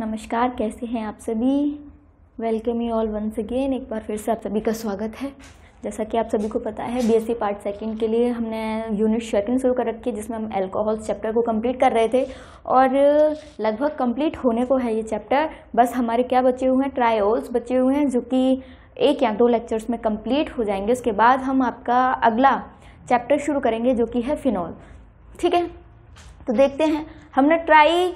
नमस्कार कैसे हैं आप सभी welcome you all once again एक बार फिर से आप सभी का स्वागत है जैसा कि आप सभी को पता है बीएससी पार्ट सेकंड के लिए हमने यूनिट सेकंड शुरू कर रखी है जिसमें हम अल्कोहल चैप्टर को कंप्लीट कर रहे थे और लगभग कंप्लीट होने को है ये चैप्टर बस हमारे क्या बचे हुए हैं ट्रायल्स बचे हुए हैं जो कि एक या दो लेक्चर्स में कम्प्लीट हो जाएंगे उसके बाद हम आपका अगला चैप्टर शुरू करेंगे जो कि है फिनॉल ठीक है तो देखते हैं हमने ट्राई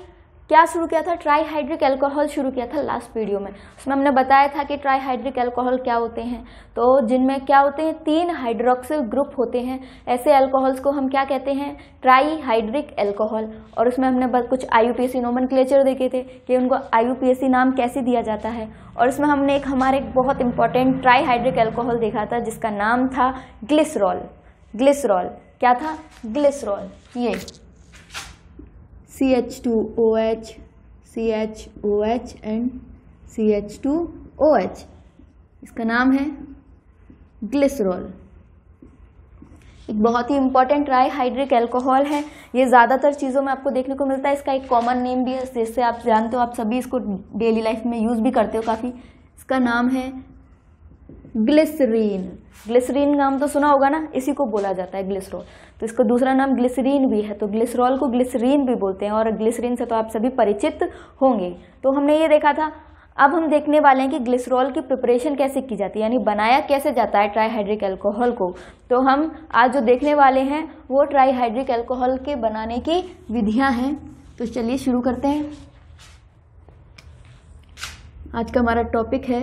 क्या शुरू किया था ट्राईहाइड्रिक एल्कोहल शुरू किया था लास्ट वीडियो में उसमें हमने बताया था कि ट्राईहाइड्रिक एल्कोहल क्या होते हैं तो जिनमें क्या होते हैं तीन हाइड्रोक्सिल ग्रुप होते हैं ऐसे एल्कोहल्स को हम क्या कहते हैं ट्राईहाइड्रिक एल्कोहल और उसमें हमने कुछ आई यू देखे थे कि उनको आई नाम कैसे दिया जाता है और इसमें हमने एक हमारे एक बहुत इंपॉर्टेंट ट्राईहाइड्रिक एल्कोहल देखा था जिसका नाम था ग्लिसरॉल ग्लिसरॉल क्या था ग्लिसरॉल ये C H two O H C H O H and C H two O H इसका नाम है ग्लिसरॉल एक बहुत ही इंपॉर्टेंट ट्राई हाइड्रिक एल्कोहल है ये ज़्यादातर चीज़ों में आपको देखने को मिलता है इसका एक कॉमन नेम भी है जिससे आप जानते हो आप सभी इसको डेली लाइफ में यूज़ भी करते हो काफ़ी इसका नाम है ग्लिसरीन ग्लिसरीन नाम तो सुना होगा ना इसी को बोला जाता है ग्लिसरॉल तो इसका दूसरा नाम ग्लिसरीन भी है तो ग्लिसरॉल को ग्लिसरीन भी बोलते हैं और ग्लिसरीन से तो आप सभी परिचित होंगे तो हमने ये देखा था अब हम देखने वाले हैं कि ग्लिसरॉल की प्रिपरेशन कैसे की जाती है यानी बनाया कैसे जाता है ट्राईहाइड्रिक अल्कोहल को तो हम आज जो देखने वाले हैं वो ट्राईहाइड्रिक अल्कोहल के बनाने की विधियां हैं तो चलिए शुरू करते हैं आज का हमारा टॉपिक है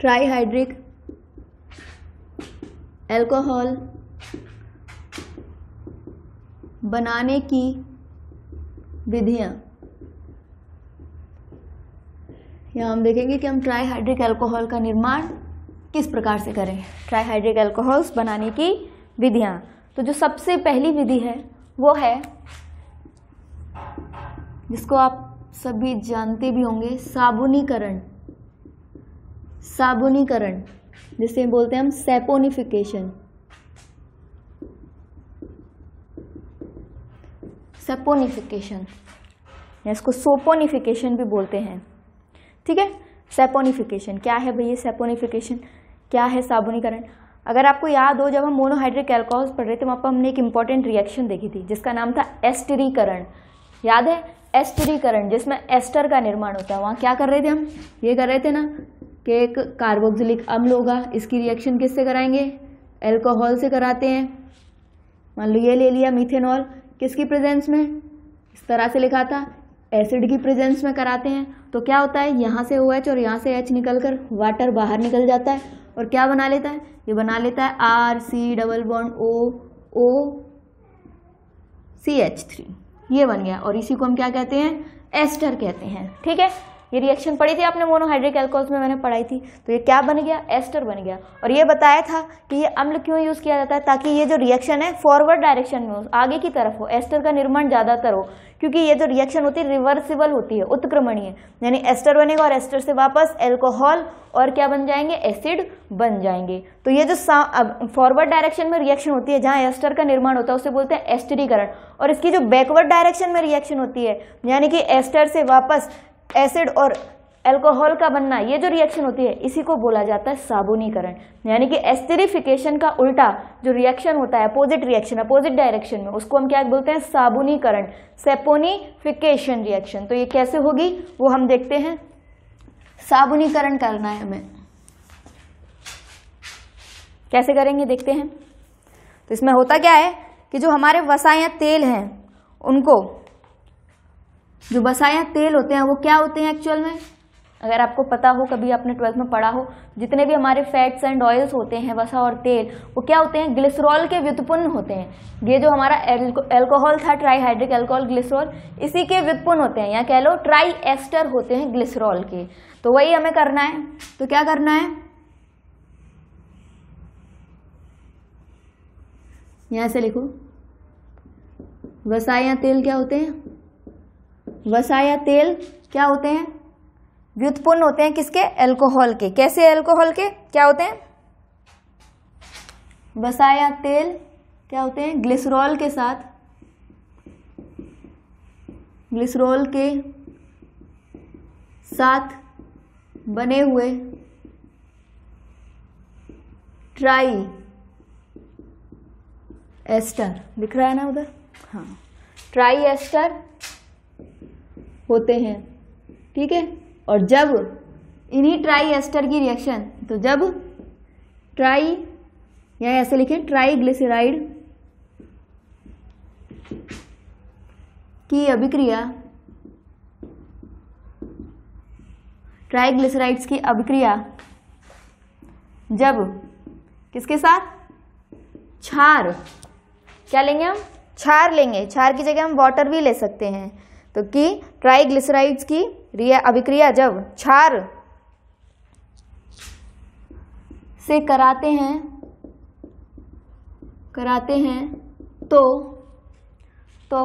ट्राईहाइड्रिक एल्कोहल बनाने की विधियां यहाँ हम देखेंगे कि हम ट्राईहाइड्रिक एल्कोहल का निर्माण किस प्रकार से करें ट्राईहाइड्रिक एल्कोहल्स बनाने की विधियां तो जो सबसे पहली विधि है वो है जिसको आप सभी जानते भी होंगे साबुनीकरण साबुनीकरण जिसे बोलते हैं हम सेपोनिफिकेशन सेपोनिफिकेशन या इसको सोपोनिफिकेशन भी बोलते हैं ठीक है सेपोनिफिकेशन क्या है भैया सेपोनिफिकेशन क्या है साबुनीकरण अगर आपको याद हो जब हम मोनोहाइड्रिक एल्कोहल्स पढ़ रहे थे वहाँ पर हमने एक इंपॉर्टेंट रिएक्शन देखी थी जिसका नाम था एस्टरीकरण याद है एस्टरीकरण जिसमें एस्टर का निर्माण होता है वहाँ क्या कर रहे थे हम ये कर रहे थे ना कि एक कार्बोक्सिलिक अम्ल होगा इसकी रिएक्शन किससे कराएंगे एल्कोहल से कराते हैं मान लो ये ले लिया मीथेनॉल किसकी प्रेजेंस में इस तरह से लिखा था एसिड की प्रेजेंस में कराते हैं तो क्या होता है यहाँ से ओ एच और यहाँ से एच निकल कर वाटर बाहर निकल जाता है और क्या बना लेता है ये बना लेता है R C double bond O O C H three ये बन गया और इसी को हम क्या कहते हैं एस्टर कहते हैं ठीक है ये रिएक्शन पढ़ी थी आपने मोनोहाइड्रिक एल्कोल्स में मैंने पढ़ाई थी तो ये क्या बन गया एस्टर बन गया और ये बताया था कि ये अम्ल क्यों यूज़ किया जाता है ताकि ये जो रिएक्शन है फॉरवर्ड डायरेक्शन में हो आगे की तरफ हो एस्टर का निर्माण ज़्यादातर हो क्योंकि ये जो रिएक्शन होती है रिवर्सिबल होती है उत्क्रमणीय यानी एस्टर बनेगा और एस्टर से वापस एल्कोहल और क्या बन जाएंगे एसिड बन जाएंगे तो ये जो फॉरवर्ड डायरेक्शन में रिएक्शन होती है जहाँ एस्टर का निर्माण होता है उसे बोलते हैं एस्टरीकरण और इसकी जो बैकवर्ड डायरेक्शन में रिएक्शन होती है यानी कि एस्टर से वापस एसिड और एल्कोहल का बनना ये जो रिएक्शन होती है इसी को बोला जाता है साबुनीकरण यानी कि एस्टेरिफिकेशन का उल्टा जो रिएक्शन होता है अपोजिट रिएक्शन अपोजिट डायरेक्शन में उसको हम क्या बोलते हैं साबुनीकरण सेपोनीफिकेशन रिएक्शन तो ये कैसे होगी वो हम देखते हैं साबुनीकरण करना है हमें कैसे करेंगे देखते हैं तो इसमें होता क्या है कि जो हमारे वसाया तेल हैं उनको जो बसाया तेल होते हैं वो क्या होते हैं एक्चुअल में अगर आपको पता हो कभी आपने ट्वेल्थ में पढ़ा हो जितने भी हमारे फैट्स एंड ऑयल्स होते हैं वसा और तेल वो क्या होते हैं ग्लिसरॉल के व्युत्पन्न होते हैं ये जो हमारा एल्कोहल था ट्राईहाइड्रिक एल्कोहल ग्लिसरॉल इसी के व्युत्पन्न होते हैं या कह लो ट्राई एस्टर होते हैं ग्लिसरॉल के तो वही हमें करना है तो क्या करना है यहाँ से लिखो वसा या तेल क्या होते हैं वसा या तेल क्या होते हैं व्युत्पन्न होते हैं किसके एल्कोहल के कैसे एल्कोहल के क्या होते हैं वसा या तेल क्या होते हैं ग्लिसरॉल के साथ ग्लिसरॉल के साथ बने हुए ट्राई एस्टर दिख रहा है ना उधर हाँ ट्राई एस्टर होते हैं ठीक है और जब इन्हीं ट्राई एस्टर की रिएक्शन तो जब ट्राई या ऐसे लिखें ट्राई ग्लिसराइड की अभिक्रिया ट्राइग्लिसराइड्स की अभिक्रिया जब किसके साथ छार क्या लेंगे हम छार लेंगे छार की जगह हम वाटर भी ले सकते हैं तो कि ट्राइग्लिसराइड्स की अभिक्रिया जब क्षार से कराते हैं कराते हैं तो तो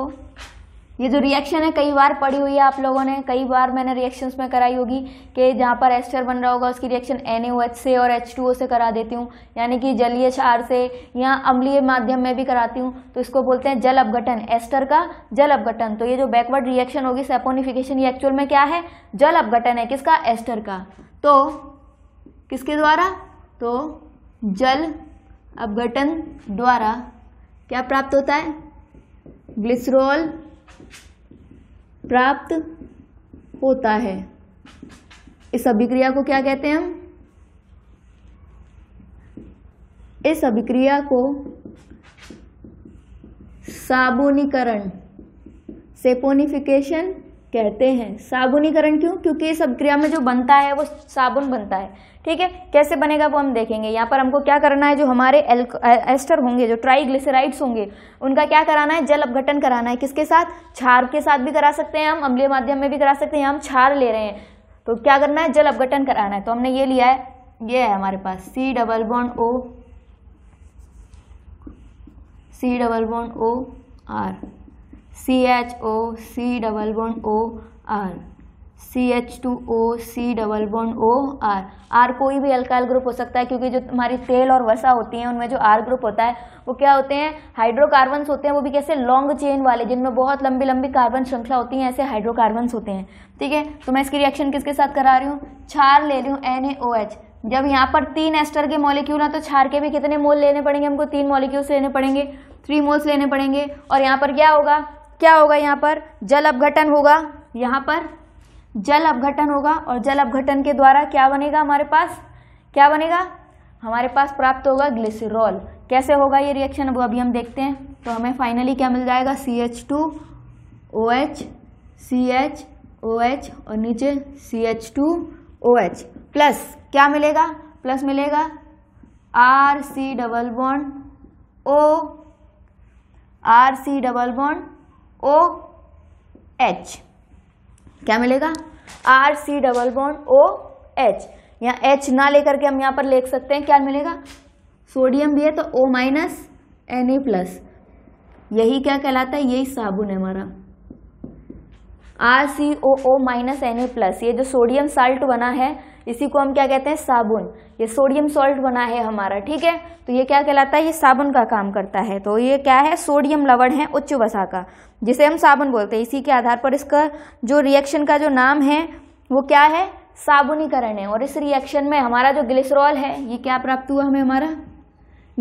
ये जो रिएक्शन है कई बार पड़ी हुई है आप लोगों ने कई बार मैंने रिएक्शंस में कराई होगी कि जहाँ पर एस्टर बन रहा होगा उसकी रिएक्शन एन से और एच से करा देती हूँ यानी कि जलीय क्षार से या अम्लीय माध्यम में भी कराती हूँ तो इसको बोलते हैं जल अपघटन एस्टर का जल अपघटन तो ये जो बैकवर्ड रिएक्शन होगी सेपोनिफिकेशन ये एक्चुअल में क्या है जल अपघटन है किसका एस्टर का तो किसके द्वारा तो जल अपघटन द्वारा क्या प्राप्त होता है ग्लिसरोल प्राप्त होता है इस अभिक्रिया को क्या कहते हैं हम इस अभिक्रिया को साबुनीकरण सेपोनिफिकेशन कहते हैं साबुनीकरण क्यों क्योंकि इस क्रिया में जो बनता है वो साबुन बनता है ठीक है कैसे बनेगा वो हम देखेंगे यहाँ पर हमको क्या करना है जो हमारे एस्टर होंगे जो ट्राइग्लिसराइड्स होंगे उनका क्या कराना है जल अपघटन कराना है किसके साथ छार के साथ भी करा सकते हैं हम अम्लीय माध्यम में भी करा सकते हैं हम छार ले रहे हैं तो क्या करना है जल अपघटन कराना है तो हमने ये लिया है ये है हमारे पास C double one O C double one O R C H O C double one O R C H two O C double one O R R कोई भी अल्काइल ग्रुप हो सकता है क्योंकि जो हमारी तेल और वसा होती है उनमें जो आर ग्रुप होता है वो क्या होते हैं हाइड्रोकार्बन्स होते हैं वो भी कैसे लॉन्ग चेन वाले जिनमें बहुत लंबी लंबी कार्बन श्रृंखला होती है ऐसे हाइड्रोकार्बन्स होते हैं ठीक है तो मैं इसकी रिएक्शन किसके साथ करा रही हूँ छार ले रही हूँ एन ए ओ एच जब यहाँ पर तीन एस्टर के मॉलिक्यूल हैं तो छार के भी कितने मोल लेने पड़ेंगे हमको तीन मॉलिक्यूल्स लेने पड़ेंगे थ्री मोल्स लेने पड़ेंगे और यहाँ पर क्या होगा क्या होगा यहाँ पर जल अपघटन होगा यहाँ पर जल अपघटन होगा और जल अपघटन के द्वारा क्या बनेगा हमारे पास क्या बनेगा हमारे पास प्राप्त होगा ग्लिसरॉल कैसे होगा ये रिएक्शन वो अभी हम देखते हैं तो हमें फाइनली क्या मिल जाएगा C H two O H C H O H और नीचे C H two O H plus क्या मिलेगा प्लस मिलेगा R C double bond O R C double bond O H क्या मिलेगा R C double bond O H यहाँ H ना लेकर के हम यहाँ पर लिख सकते हैं क्या मिलेगा सोडियम भी है तो O minus N A plus यही क्या कहलाता है यही साबुन है हमारा R C O O minus N A plus ये जो सोडियम साल्ट बना है इसी को हम क्या कहते हैं साबुन ये सोडियम सॉल्ट बना है हमारा ठीक है तो ये क्या कहलाता है ये साबुन का काम करता है तो ये क्या है सोडियम लवण है उच्च वसा का जिसे हम साबुन बोलते हैं इसी के आधार पर इसका जो रिएक्शन का जो नाम है वो क्या है साबुनीकरण है और इस रिएक्शन में हमारा जो ग्लिसरॉल है ये क्या प्राप्त हुआ हमें हमारा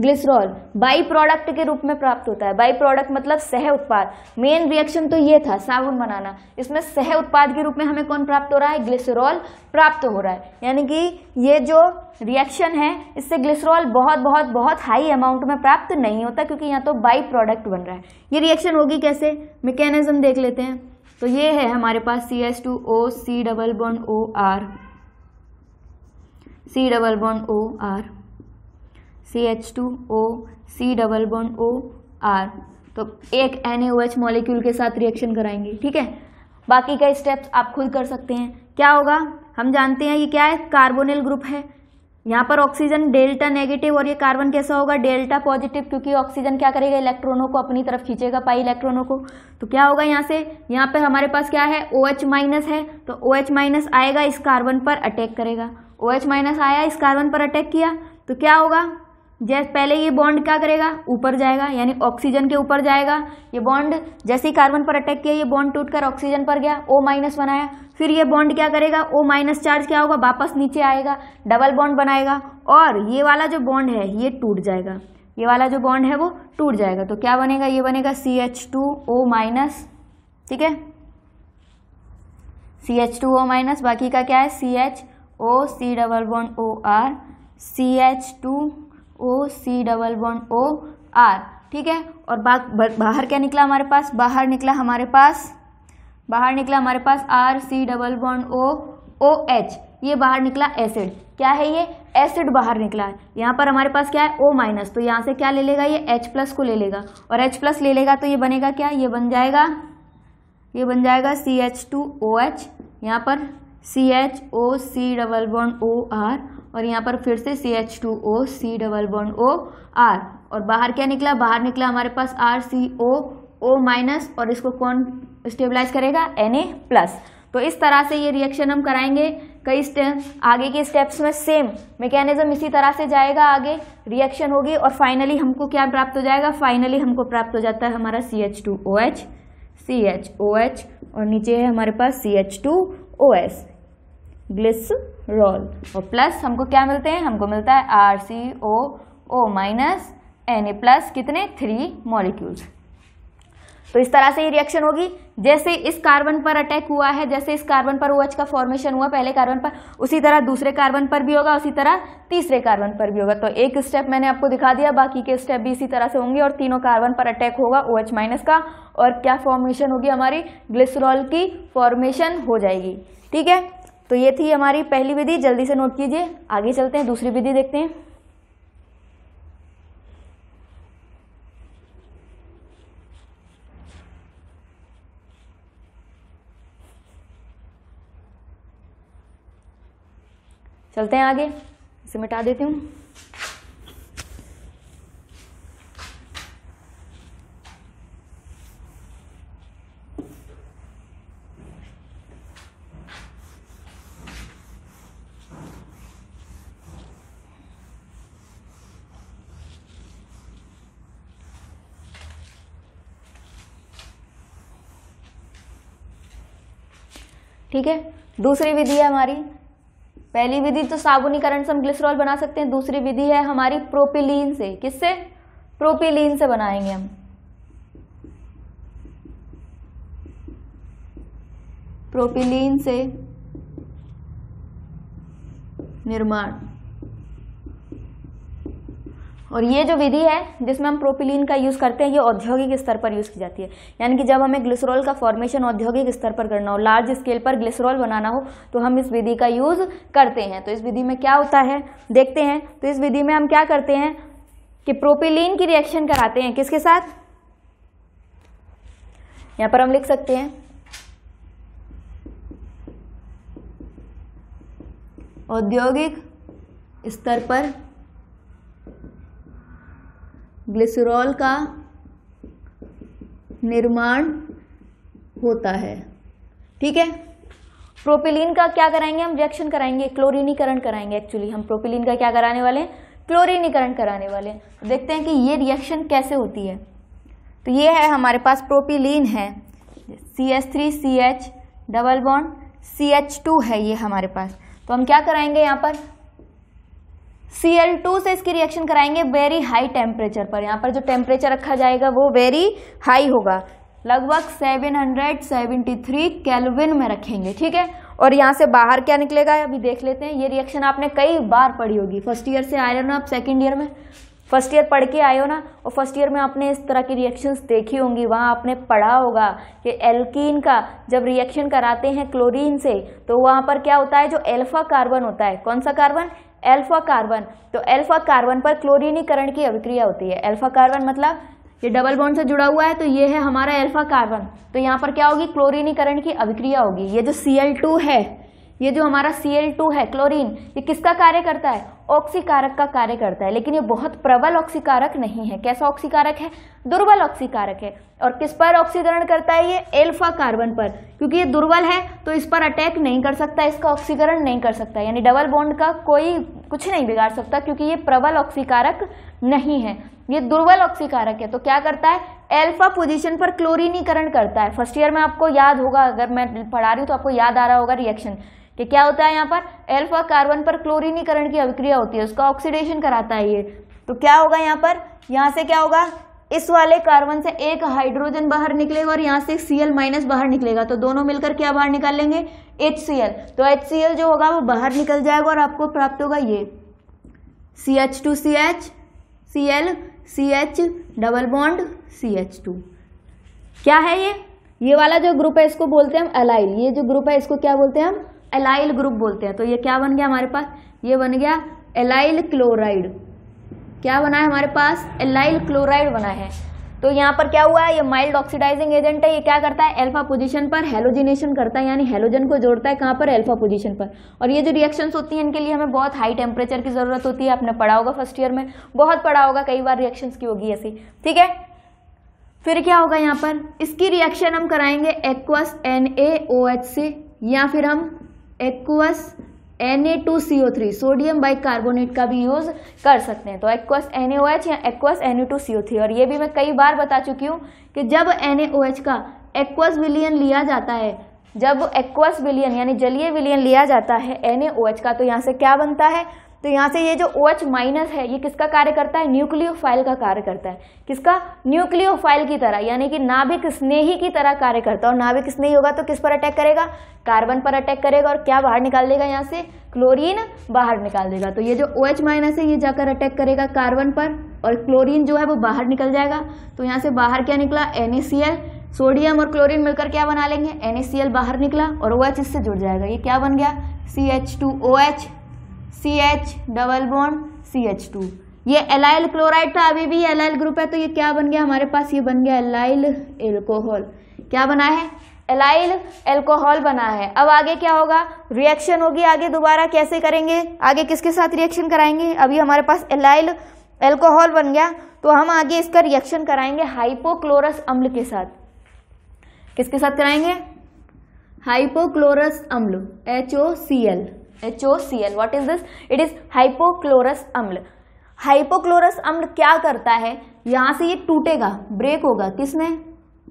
ग्लिसरॉल बाई प्रोडक्ट के रूप में प्राप्त होता है बाई प्रोडक्ट मतलब सह उत्पाद मेन रिएक्शन तो ये था साबुन बनाना इसमें सह उत्पाद के रूप में हमें कौन प्राप्त हो रहा है ग्लिसरॉल प्राप्त हो रहा है यानी कि ये जो रिएक्शन है इससे ग्लिसरॉल बहुत बहुत बहुत हाई अमाउंट में प्राप्त नहीं होता क्योंकि यहाँ तो बाई प्रोडक्ट बन रहा है ये रिएक्शन होगी कैसे मैकेनिज्म देख लेते हैं तो ये है हमारे पास C S two O C double bond O R C double bond O R C H two O C double bond O R तो एक एन एच मॉलिक्यूल के साथ रिएक्शन कराएंगे ठीक है बाकी का स्टेप्स आप खुद कर सकते हैं क्या होगा हम जानते हैं ये क्या है कार्बोनिल ग्रुप है यहाँ पर ऑक्सीजन डेल्टा नेगेटिव और ये कार्बन कैसा होगा डेल्टा पॉजिटिव क्योंकि ऑक्सीजन क्या करेगा इलेक्ट्रॉनों को अपनी तरफ खींचेगा पाई इलेक्ट्रॉनों को तो क्या होगा यहाँ से यहाँ पर हमारे पास क्या है ओ OH माइनस है तो ओ OH माइनस आएगा इस कार्बन पर अटैक करेगा ओ OH माइनस आया इस कार्बन पर अटैक किया तो क्या होगा जैसे पहले ये बॉन्ड क्या करेगा ऊपर जाएगा यानी ऑक्सीजन के ऊपर जाएगा ये बॉन्ड जैसे ही कार्बन पर अटैक किया ये बॉन्ड टूटकर ऑक्सीजन पर गया ओ माइनस बनाया फिर ये बॉन्ड क्या करेगा ओ माइनस चार्ज क्या होगा वापस नीचे आएगा डबल बॉन्ड बनाएगा और ये वाला जो बॉन्ड है ये टूट जाएगा ये वाला जो बॉन्ड है वो टूट जाएगा तो क्या बनेगा ये बनेगा C H two O minus ठीक है C H two O minus बाकी का क्या है C H O C double bond O R C H two O C double one O R ठीक है और बाहर क्या निकला हमारे पास बाहर निकला हमारे पास बाहर निकला हमारे पास R C double one O O H ये बाहर निकला एसिड क्या है ये एसिड बाहर निकला है यहाँ पर हमारे पास क्या है ओ माइनस तो यहाँ से क्या ले लेगा ये एच प्लस को ले लेगा और एच प्लस ले लेगा तो ये बनेगा क्या ये बन जाएगा ये बन जाएगा C H two O H यहाँ पर C H O C double one O R और यहाँ पर फिर से C H two O C double one O R और बाहर क्या निकला बाहर निकला हमारे पास R C O O minus और इसको कौन स्टेबलाइज करेगा एन ए प्लस तो इस तरह से ये रिएक्शन हम कराएंगे कई स्टेप आगे के स्टेप्स में सेम मैकेनिज्म इसी तरह से जाएगा आगे रिएक्शन होगी और फाइनली हमको क्या प्राप्त हो जाएगा फाइनली हमको प्राप्त हो जाता है हमारा C H two O H C H O H और नीचे है हमारे पास C H two O S glycerol और प्लस हमको क्या मिलते हैं हमको मिलता है R C O O minus N A plus कितने थ्री मॉलिक्यूल्स तो इस तरह से ये रिएक्शन होगी जैसे इस कार्बन पर अटैक हुआ है जैसे इस कार्बन पर OH का फॉर्मेशन हुआ पहले कार्बन पर उसी तरह दूसरे कार्बन पर भी होगा उसी तरह तीसरे कार्बन पर भी होगा तो एक स्टेप मैंने आपको दिखा दिया बाकी के स्टेप भी इसी तरह से होंगे और तीनों कार्बन पर अटैक होगा OH माइनस का और क्या फॉर्मेशन होगी हमारी ग्लिसरॉल की फॉर्मेशन हो जाएगी ठीक है तो ये थी हमारी पहली विधि जल्दी से नोट कीजिए आगे चलते हैं दूसरी विधि देखते हैं चलते हैं आगे इसे मिटा देती हूँ ठीक है दूसरी विधि है हमारी पहली विधि तो साबुनीकरण से हम ग्लिसरॉल बना सकते हैं दूसरी विधि है हमारी प्रोपिलीन से किससे प्रोपिलीन से बनाएंगे हम प्रोपिलीन से निर्माण और ये जो विधि है जिसमें हम प्रोपिलीन का यूज़ करते हैं ये औद्योगिक स्तर पर यूज़ की जाती है यानी कि जब हमें ग्लिसरॉल का फॉर्मेशन औद्योगिक स्तर पर करना हो लार्ज स्केल पर ग्लिसरॉल बनाना हो तो हम इस विधि का यूज़ करते हैं तो इस विधि में क्या होता है देखते हैं तो इस विधि में हम क्या करते हैं कि प्रोपिलीन की रिएक्शन कराते हैं किसके साथ यहाँ पर हम लिख सकते हैं औद्योगिक स्तर पर ग्लिसरॉल का निर्माण होता है ठीक है प्रोपिलीन का क्या कराएंगे हम रिएक्शन कराएंगे क्लोरीनीकरण कराएंगे एक्चुअली हम प्रोपिलीन का क्या कराने वाले हैं क्लोरीनीकरण कराने वाले हैं देखते हैं कि ये रिएक्शन कैसे होती है तो ये है हमारे पास प्रोपिलीन है C H three C H double bond C H two है ये हमारे पास तो हम क्या कराएंगे यहाँ पर Cl2 से इसकी रिएक्शन कराएंगे वेरी हाई टेम्परेचर पर यहाँ पर जो टेम्परेचर रखा जाएगा वो वेरी हाई होगा लगभग 773 केल्विन में रखेंगे ठीक है और यहाँ से बाहर क्या निकलेगा अभी देख लेते हैं ये रिएक्शन आपने कई बार पढ़ी होगी फर्स्ट ईयर से आए ना आप सेकेंड ईयर में फर्स्ट ईयर पढ़ के आए हो ना और फर्स्ट ईयर में आपने इस तरह की रिएक्शंस देखी होंगी वहाँ आपने पढ़ा होगा कि एल्कीन का जब रिएक्शन कराते हैं क्लोरीन से तो वहाँ पर क्या होता है जो एल्फा कार्बन होता है कौन सा कार्बन एल्फा कार्बन तो एल्फा कार्बन पर क्लोरीनीकरण की अभिक्रिया होती है एल्फा कार्बन मतलब ये डबल बॉन्ड से जुड़ा हुआ है तो ये है हमारा एल्फा कार्बन तो यहाँ पर क्या होगी क्लोरीनीकरण की अभिक्रिया होगी ये जो सी है ये जो हमारा Cl2 है क्लोरीन ये किसका कार्य करता है ऑक्सीकारक का कार्य करता है लेकिन ये बहुत प्रबल ऑक्सीकारक नहीं है कैसा ऑक्सीकारक है दुर्बल ऑक्सीकारक है और किस पर ऑक्सीकरण करता है ये एल्फा कार्बन पर क्योंकि ये दुर्बल है तो इस पर अटैक नहीं कर सकता इसका ऑक्सीकरण नहीं कर सकता यानी डबल बॉन्ड का कोई कुछ नहीं बिगाड़ सकता क्योंकि ये प्रबल ऑक्सीकारक नहीं है ये दुर्बल ऑक्सीकारक है तो क्या करता है एल्फा पोजीशन पर क्लोरीनीकरण करता है फर्स्ट ईयर में आपको याद होगा अगर मैं पढ़ा रही हूँ तो आपको याद आ रहा होगा रिएक्शन कि क्या होता है यहाँ पर एल्फा कार्बन पर क्लोरीनीकरण की अभिक्रिया होती है उसका ऑक्सीडेशन कराता है ये तो क्या होगा यहाँ पर यहाँ से क्या होगा इस वाले कार्बन से एक हाइड्रोजन बाहर निकलेगा और यहाँ से सी एल माइनस बाहर निकलेगा तो दोनों मिलकर क्या बाहर निकाल लेंगे एच सी एल तो एच सी एल जो होगा वो बाहर निकल जाएगा और आपको प्राप्त होगा ये C H two C H C L C H double bond C H two क्या है ये ये वाला जो ग्रुप है इसको बोलते हैं हम अलाइल ये जो ग्रुप है इसको क्या बोलते हैं हम एलाइल ग्रुप बोलते हैं तो ये क्या बन गया हमारे पास ये बन गया एलाइल क्लोराइड क्या बना है हमारे पास एलाइल क्लोराइड बना है तो यहाँ पर क्या हुआ है ये माइल्ड ऑक्सीडाइजिंग एजेंट है ये क्या करता है एल्फा पोजीशन पर हेलोजिनेशन करता है यानी हेलोजन को जोड़ता है कहाँ पर एल्फा पोजीशन पर और ये जो रिएक्शंस होती हैं इनके लिए हमें बहुत हाई टेम्परेचर की ज़रूरत होती है आपने पढ़ा होगा फर्स्ट ईयर में बहुत पढ़ा होगा कई बार रिएक्शन की होगी ऐसी ठीक है फिर क्या होगा यहाँ पर इसकी रिएक्शन हम कराएंगे aqueous N A O H से या फिर हम एक्वस Na2CO3 सोडियम बाइकार्बोनेट का भी यूज़ कर सकते हैं तो एक्वस NaOH या एक्वस Na2CO3 और ये भी मैं कई बार बता चुकी हूँ कि जब NaOH का एक्वस विलियन लिया जाता है जब एक्वस विलियन यानी जलीय विलियन लिया जाता है NaOH का तो यहाँ से क्या बनता है तो यहाँ से ये जो ओ OH माइनस है ये किसका कार्य करता है न्यूक्लियोफाइल का कार्य करता है किसका न्यूक्लियोफाइल की तरह यानी कि नाभिक स्नेही की तरह कार्य करता है और नाभिक स्नेही होगा तो किस पर अटैक करेगा कार्बन पर अटैक करेगा और क्या बाहर निकाल देगा यहाँ से क्लोरीन बाहर निकाल देगा तो ये जो ओ OH माइनस है ये जाकर अटैक करेगा कार्बन पर और क्लोरीन जो है वो बाहर निकल जाएगा तो यहाँ से बाहर क्या निकला एन सोडियम और क्लोरीन मिलकर क्या बना लेंगे एन बाहर निकला और ओ OH इससे जुड़ जाएगा ये क्या बन गया C H two O H C H double bond C H two ये एलाइल क्लोराइड था अभी भी एलाइल ग्रुप है तो ये क्या बन गया हमारे पास ये बन गया एलाइल एल्कोहल क्या बना है एलाइल एल्कोहल बना है अब आगे क्या होगा रिएक्शन होगी आगे दोबारा कैसे करेंगे आगे किसके साथ रिएक्शन कराएंगे अभी हमारे पास एलाइल एल्कोहल बन गया तो हम आगे इसका रिएक्शन कराएंगे हाइपोक्लोरस अम्ल के साथ किसके साथ कराएंगे हाइपोक्लोरस अम्ल H O C L HOCl. What is this? It is hypochlorous अम्ल हाइपोक्लोरस अम्ल क्या करता है यहाँ से ये टूटेगा ब्रेक होगा किसमें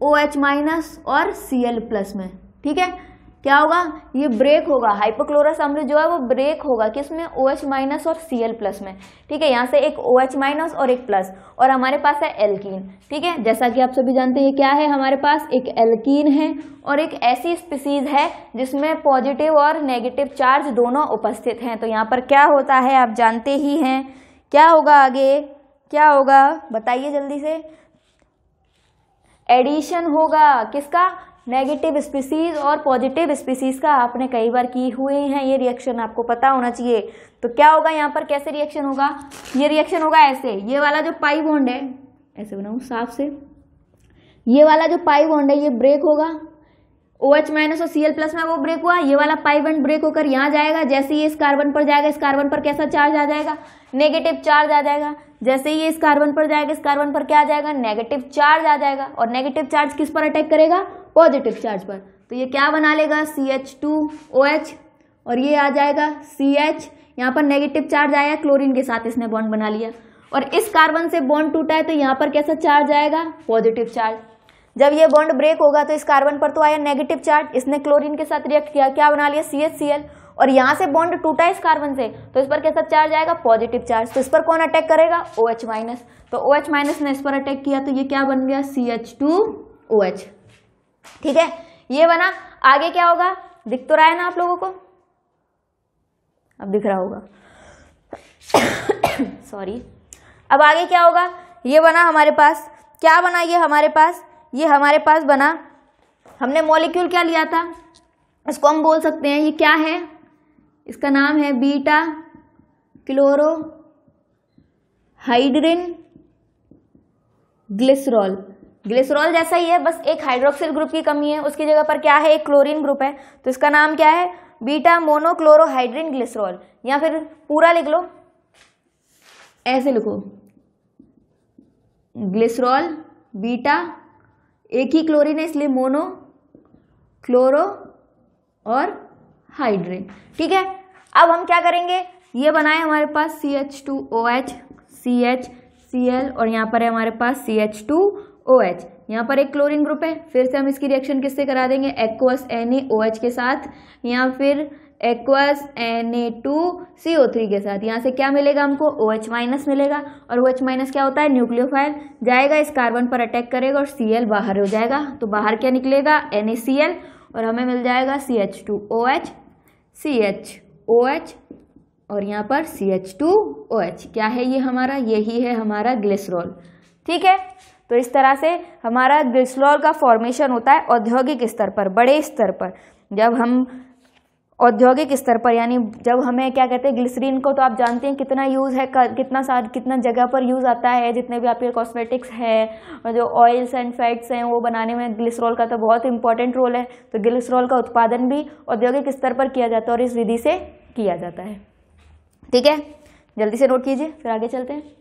ओ एच माइनस और सी एल प्लस में ठीक है क्या होगा ये ब्रेक होगा हाइपोक्लोरस अम्ल जो है वो ब्रेक होगा किसमें ओ एच माइनस और सी एल प्लस में ठीक है यहाँ से एक ओ OH माइनस और एक प्लस और हमारे पास है एल्कीन ठीक है जैसा कि आप सभी जानते हैं क्या है हमारे पास एक एल्कीन है और एक ऐसी स्पीसीज है जिसमें पॉजिटिव और नेगेटिव चार्ज दोनों उपस्थित हैं तो यहाँ पर क्या होता है आप जानते ही हैं क्या होगा आगे क्या होगा बताइए जल्दी से एडिशन होगा किसका नेगेटिव स्पीसीज और पॉजिटिव स्पीसीज का आपने कई बार की हुए हैं ये रिएक्शन आपको पता होना चाहिए तो क्या होगा यहाँ पर कैसे रिएक्शन होगा ये रिएक्शन होगा ऐसे ये वाला जो पाई बॉन्ड है ऐसे बनाऊँ साफ से ये वाला जो पाई बॉन्ड है ये ब्रेक होगा ओ एच माइनस और सी एल प्लस में वो ब्रेक हुआ ये वाला पाई बॉन्ड ब्रेक होकर यहाँ जाएगा जैसे ही इस कार्बन पर जाएगा इस कार्बन पर कैसा चार्ज आ जाएगा नेगेटिव चार्ज आ जाएगा जैसे ही इस कार्बन पर जाएगा इस कार्बन पर क्या आ जाएगा नेगेटिव चार्ज आ जाएगा और नेगेटिव चार्ज किस पर अटैक करेगा पॉजिटिव चार्ज पर तो ये क्या बना लेगा C H two O H और ये आ जाएगा सी एच यहाँ पर नेगेटिव चार्ज आया क्लोरीन के साथ इसने बॉन्ड बना लिया और इस कार्बन से बॉन्ड टूटा है तो यहाँ पर कैसा चार्ज आएगा पॉजिटिव चार्ज जब ये बॉन्ड ब्रेक होगा तो इस कार्बन पर तो आया नेगेटिव चार्ज इसने क्लोरीन के साथ रिएक्ट किया क्या बना लिया सी एच सी एल और यहाँ से बॉन्ड टूटा इस कार्बन से तो इस पर कैसा चार्ज आएगा पॉजिटिव चार्ज तो इस पर कौन अटैक करेगा ओ एच माइनस तो ओ एच माइनस ने इस पर अटैक किया तो ये क्या बन गया C H two O H ठीक है ये बना आगे क्या होगा दिख तो रहा है ना आप लोगों को अब दिख रहा होगा सॉरी अब आगे क्या होगा ये बना हमारे पास क्या बना ये हमारे पास ये हमारे पास बना हमने मॉलिक्यूल क्या लिया था इसको हम बोल सकते हैं ये क्या है इसका नाम है beta chlorohydrin glycerol glycerol जैसा ही है बस एक हाइड्रोक्सिल ग्रुप की कमी है उसकी जगह पर क्या है एक क्लोरीन ग्रुप है तो इसका नाम क्या है बीटा मोनोक्लोरोहाइड्रिन ग्लिसरॉल या फिर पूरा लिख लो ऐसे लिखो ग्लिसरॉल बीटा एक ही क्लोरीन है इसलिए मोनो क्लोरो और हाइड्रिन ठीक है अब हम क्या करेंगे ये बनाए हमारे पास C H two O H C H C L और यहाँ पर है हमारे पास C H two O H यहाँ पर एक क्लोरीन ग्रुप है फिर से हम इसकी रिएक्शन किससे करा देंगे एक्वस एन एच के साथ या फिर aqueous N A two C O three के साथ यहाँ से क्या मिलेगा हमको ओ एच माइनस मिलेगा और ओ एच माइनस क्या होता है न्यूक्लियोफाइल जाएगा इस कार्बन पर अटैक करेगा और सी एल बाहर हो जाएगा तो बाहर क्या निकलेगा एन ए सी एल और हमें मिल जाएगा C H two O H C H O H और यहाँ पर C H two O H क्या है ये हमारा यही है हमारा ग्लिसरॉल ठीक है तो इस तरह से हमारा ग्रिस्लोर का फॉर्मेशन होता है औद्योगिक स्तर पर बड़े स्तर पर जब हम औद्योगिक स्तर पर यानी जब हमें क्या कहते हैं ग्लिसरीन को तो आप जानते हैं कितना यूज़ है कितना सा कितना जगह पर यूज़ आता है जितने भी आपके कॉस्मेटिक्स हैं और जो ऑयल्स एंड फैट्स हैं वो बनाने में ग्लिसरॉल का तो बहुत इंपॉर्टेंट रोल है तो ग्लिसरॉल का उत्पादन भी औद्योगिक स्तर पर किया जाता है और इस विधि से किया जाता है ठीक है जल्दी से नोट कीजिए फिर आगे चलते हैं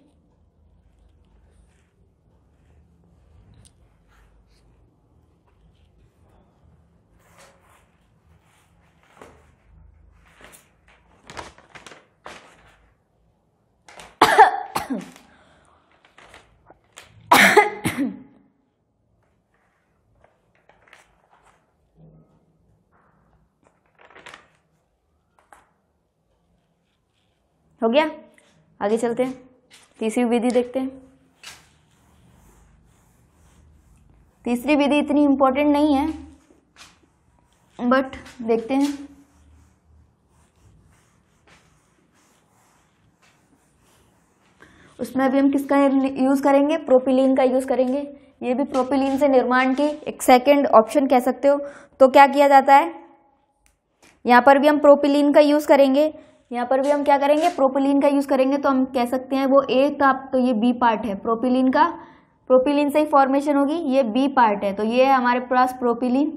हो गया आगे चलते हैं तीसरी विधि देखते हैं तीसरी विधि इतनी इम्पोर्टेंट नहीं है बट देखते हैं उसमें अभी हम किसका यूज़ करेंगे प्रोपिलीन का यूज़ करेंगे ये भी प्रोपिलीन से निर्माण की एक सेकेंड ऑप्शन कह सकते हो तो क्या किया जाता है यहाँ पर भी हम प्रोपिलीन का यूज़ करेंगे यहाँ पर भी हम क्या करेंगे प्रोपिलीन का यूज़ करेंगे तो हम कह सकते हैं वो ए का तो ये बी पार्ट है प्रोपिलीन का प्रोपिलीन से ही फॉर्मेशन होगी ये बी पार्ट है तो ये है हमारे पास प्रोपिलीन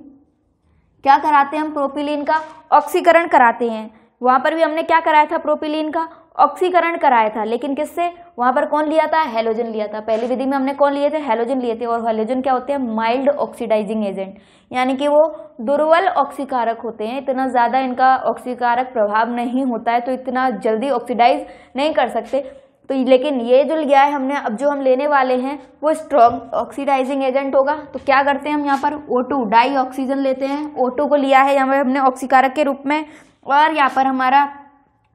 क्या कराते हैं हम प्रोपिलीन का ऑक्सीकरण कराते हैं वहाँ पर भी हमने क्या कराया था प्रोपिलीन का ऑक्सीकरण कराया था लेकिन किससे वहाँ पर कौन लिया था हेलोजन लिया था पहली विधि में हमने कौन लिए थे हेलोजन लिए थे और हेलोजन क्या होते हैं माइल्ड ऑक्सीडाइजिंग एजेंट यानी कि वो दुर्बल ऑक्सीकारक होते हैं इतना ज़्यादा इनका ऑक्सीकारक प्रभाव नहीं होता है तो इतना जल्दी ऑक्सीडाइज नहीं कर सकते तो लेकिन ये जो लिया है हमने अब जो हम लेने वाले हैं वो स्ट्रॉन्ग ऑक्सीडाइजिंग एजेंट होगा तो क्या करते हैं हम यहाँ पर ओ टू डाई ऑक्सीजन लेते हैं ओ टू को लिया है यहाँ पर हमने ऑक्सीकारक के रूप में और यहाँ पर हमारा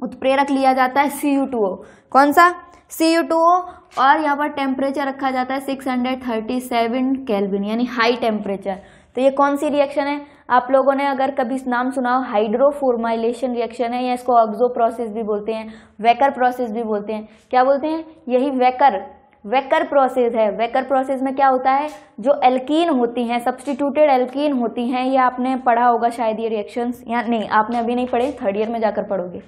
उत्प्रेरक लिया जाता है सी यू टू ओ कौन सा सी यू टू ओ और यहाँ पर टेम्परेचर रखा जाता है six hundred thirty seven kelvin यानी हाई टेम्परेचर तो ये कौन सी रिएक्शन है आप लोगों ने अगर कभी नाम सुना हो हाइड्रोफोर्माइलेशन रिएक्शन है या इसको ऑक्जो प्रोसेस भी बोलते हैं वेकर प्रोसेस भी बोलते हैं क्या बोलते हैं यही वेकर वेकर प्रोसेस है वेकर प्रोसेस में क्या होता है जो एल्कीन होती हैं सब्सटीट्यूटेड एल्कीन होती हैं ये आपने पढ़ा होगा शायद ये रिएक्शंस या नहीं आपने अभी नहीं पढ़े थर्ड ईयर में जाकर पढ़ोगे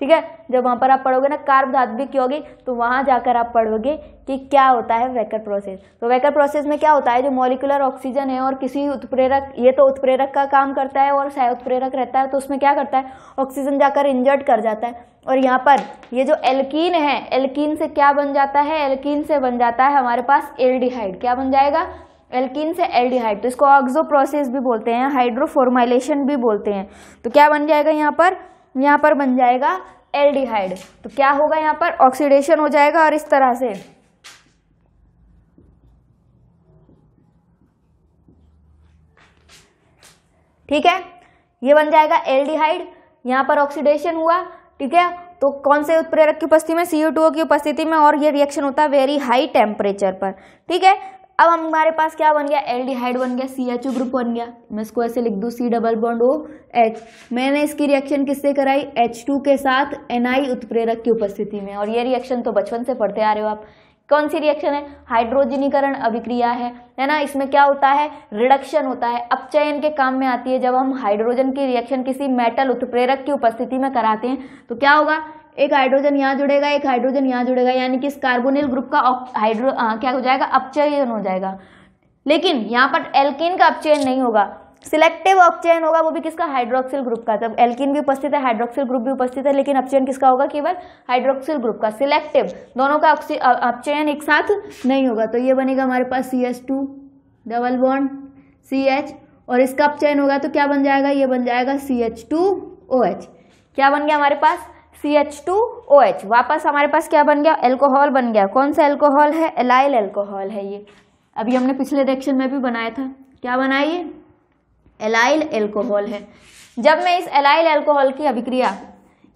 ठीक है जब वहाँ पर आप पढ़ोगे ना कार्ब धात्विक यौगिक तो वहाँ जाकर आप पढ़ोगे कि क्या होता है वेकर प्रोसेस तो वेकर प्रोसेस में क्या होता है जो मॉलिकुलर ऑक्सीजन है और किसी उत्प्रेरक ये तो उत्प्रेरक का काम करता है और सह उत्प्रेरक रहता है तो उसमें क्या करता है ऑक्सीजन जाकर इंजर्ट कर जाता है और यहाँ पर ये जो एल्कीन है एल्कीन से क्या बन जाता है एल्कीन से बन जाता है हमारे पास एल्डिहाइड क्या बन जाएगा एल्किन से एल्डिहाइड तो इसको ऑक्सो प्रोसेस भी बोलते हैं हाइड्रोफॉर्माइलेशन भी बोलते हैं तो क्या बन जाएगा यहाँ पर यहाँ पर बन जाएगा एल्डिहाइड तो क्या होगा यहाँ पर ऑक्सीडेशन हो जाएगा और इस तरह से ठीक है ये बन जाएगा एल्डिहाइड यहाँ पर ऑक्सीडेशन हुआ ठीक है तो कौन से उत्प्रेरक की उपस्थिति में सी की उपस्थिति में और ये रिएक्शन होता है वेरी हाई टेम्परेचर पर ठीक है अब हमारे पास क्या बन गया एल बन गया सी एच ओ ग्रुप बन गया मैं इसको ऐसे लिख दूँ C double bond O H मैंने इसकी रिएक्शन किससे कराई एच टू के साथ एन आई उत्प्रेरक की उपस्थिति में और ये रिएक्शन तो बचपन से पढ़ते आ रहे हो आप कौन सी रिएक्शन है हाइड्रोजनीकरण अभिक्रिया है है ना इसमें क्या होता है रिडक्शन होता है अपचयन के काम में आती है जब हम हाइड्रोजन की रिएक्शन किसी मेटल उत्प्रेरक की उपस्थिति में कराते हैं तो क्या होगा एक हाइड्रोजन यहाँ जुड़ेगा एक हाइड्रोजन यहाँ जुड़ेगा यानी कि इस कार्बोनिल ग्रुप का हाइड्रो क्या हो जाएगा अपचयन हो जाएगा लेकिन यहाँ पर एल्किन का अपचयन नहीं होगा सिलेक्टिव अपचयन होगा वो भी किसका हाइड्रोक्सिल ग्रुप का जब एल्किन भी उपस्थित है हाइड्रोक्सिल ग्रुप भी उपस्थित है लेकिन अपचयन किसका होगा केवल हाइड्रोक्सिल ग्रुप का सिलेक्टिव दोनों का अपचयन एक साथ नहीं होगा तो ये बनेगा हमारे पास C H two double bond C H और इसका अपचयन होगा तो क्या बन जाएगा ये बन जाएगा C H two O H क्या बन गया हमारे पास C H two O H वापस हमारे पास क्या बन गया एल्कोहल बन गया कौन सा एल्कोहल है एलाइल एल्कोहल है ये अभी हमने पिछले रिएक्शन में भी बनाया था क्या बनाया ये एलाइल एल्कोहल है जब मैं इस एलाइल एल्कोहल की अभिक्रिया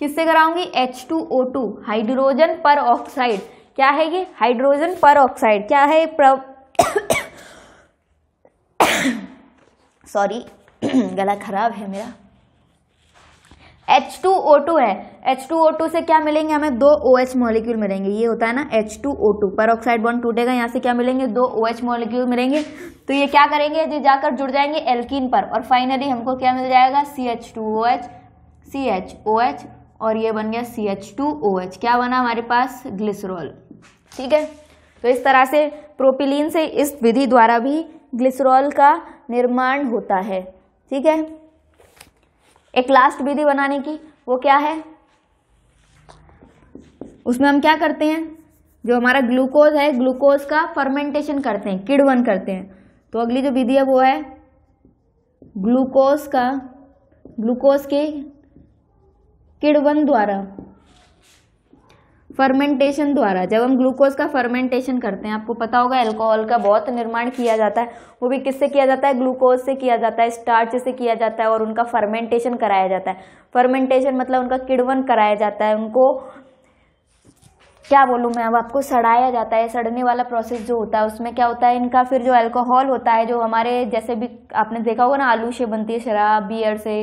किससे कराऊंगी H two O two hydrogen peroxide क्या है ये हाइड्रोजन पर ऑक्साइड क्या है सॉरी गला खराब है मेरा H2O2 है H2O2 से क्या मिलेंगे हमें दो OH मॉलिक्यूल मिलेंगे ये होता है ना H2O2 परऑक्साइड बॉन्ड टूटेगा यहाँ से क्या मिलेंगे दो OH मॉलिक्यूल मिलेंगे तो ये क्या करेंगे ये जाकर जुड़ जाएंगे एल्किन पर और फाइनली हमको क्या मिल जाएगा CH2OH CHOH और ये बन गया CH2OH क्या बना हमारे पास ग्लिसरॉल ठीक है तो इस तरह से प्रोपिलीन से इस विधि द्वारा भी ग्लिसरॉल का निर्माण होता है ठीक है एक लास्ट विधि बनाने की वो क्या है उसमें हम क्या करते हैं जो हमारा ग्लूकोज है ग्लूकोज का फर्मेंटेशन करते हैं किड़वन करते हैं तो अगली जो विधि है वो है ग्लूकोज का ग्लूकोज के किड़वन द्वारा फर्मेंटेशन द्वारा जब हम ग्लूकोज का फर्मेंटेशन करते हैं आपको पता होगा अल्कोहल का बहुत निर्माण किया जाता है वो भी किससे किया जाता है ग्लूकोज से किया जाता है स्टार्च से किया जाता है और उनका फर्मेंटेशन कराया जाता है फर्मेंटेशन मतलब उनका किड़वन कराया जाता है उनको क्या बोलूँ मैं अब आपको सड़ाया जाता है सड़ने वाला प्रोसेस जो होता है उसमें क्या होता है इनका फिर जो अल्कोहल होता है जो हमारे जैसे भी आपने देखा होगा ना आलू से बनती है शराब बियर से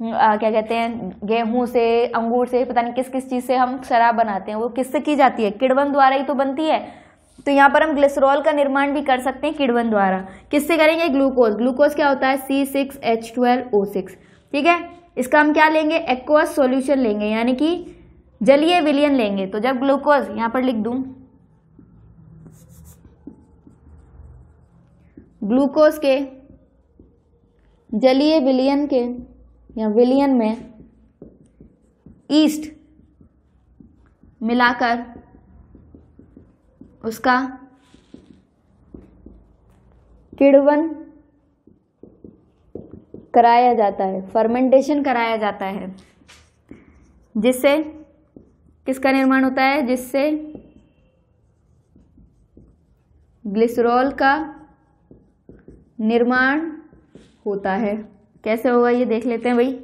हम्म, आ, क्या कहते हैं गेहूं से अंगूर से पता नहीं किस किस चीज़ से हम शराब बनाते हैं वो किससे की जाती है किड़वन द्वारा ही तो बनती है तो यहाँ पर हम ग्लिसरॉल का निर्माण भी कर सकते हैं किड़वन द्वारा किससे करेंगे ग्लूकोज ग्लूकोज क्या होता है C six H twelve O six ठीक है इसका हम क्या लेंगे एक्वस सॉल्यूशन लेंगे यानी कि जलीय विलियन लेंगे तो जब ग्लूकोज यहाँ पर लिख दूँ ग्लूकोज के जलीय विलियन के या विलियन में ईस्ट मिलाकर उसका किड़वन कराया जाता है फर्मेंटेशन कराया जाता है जिससे किसका निर्माण होता है जिससे ग्लिसरॉल का निर्माण होता है कैसे होगा ये देख लेते हैं भाई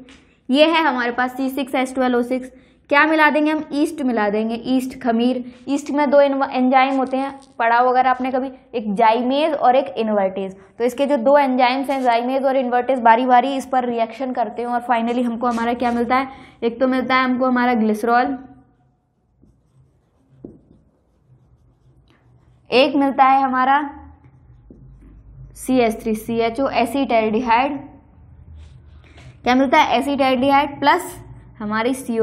ये है हमारे पास C six S twelve O six क्या मिला देंगे हम ईस्ट मिला देंगे ईस्ट खमीर ईस्ट में दो एंजाइम होते हैं पढ़ा वगैरह आपने कभी एक जाइमेज और एक इन्वर्टेज तो इसके जो दो एंजाइम्स हैं जाइमेज और इन्वर्टेज बारी बारी इस पर रिएक्शन करते हैं और फाइनली हमको हमारा क्या मिलता है एक तो मिलता है हमको हमारा ग्लिसरॉल एक मिलता है हमारा C S three C H O acetaldehyde क्या मिलता है एसिटाइडिहाइड प्लस हमारी सी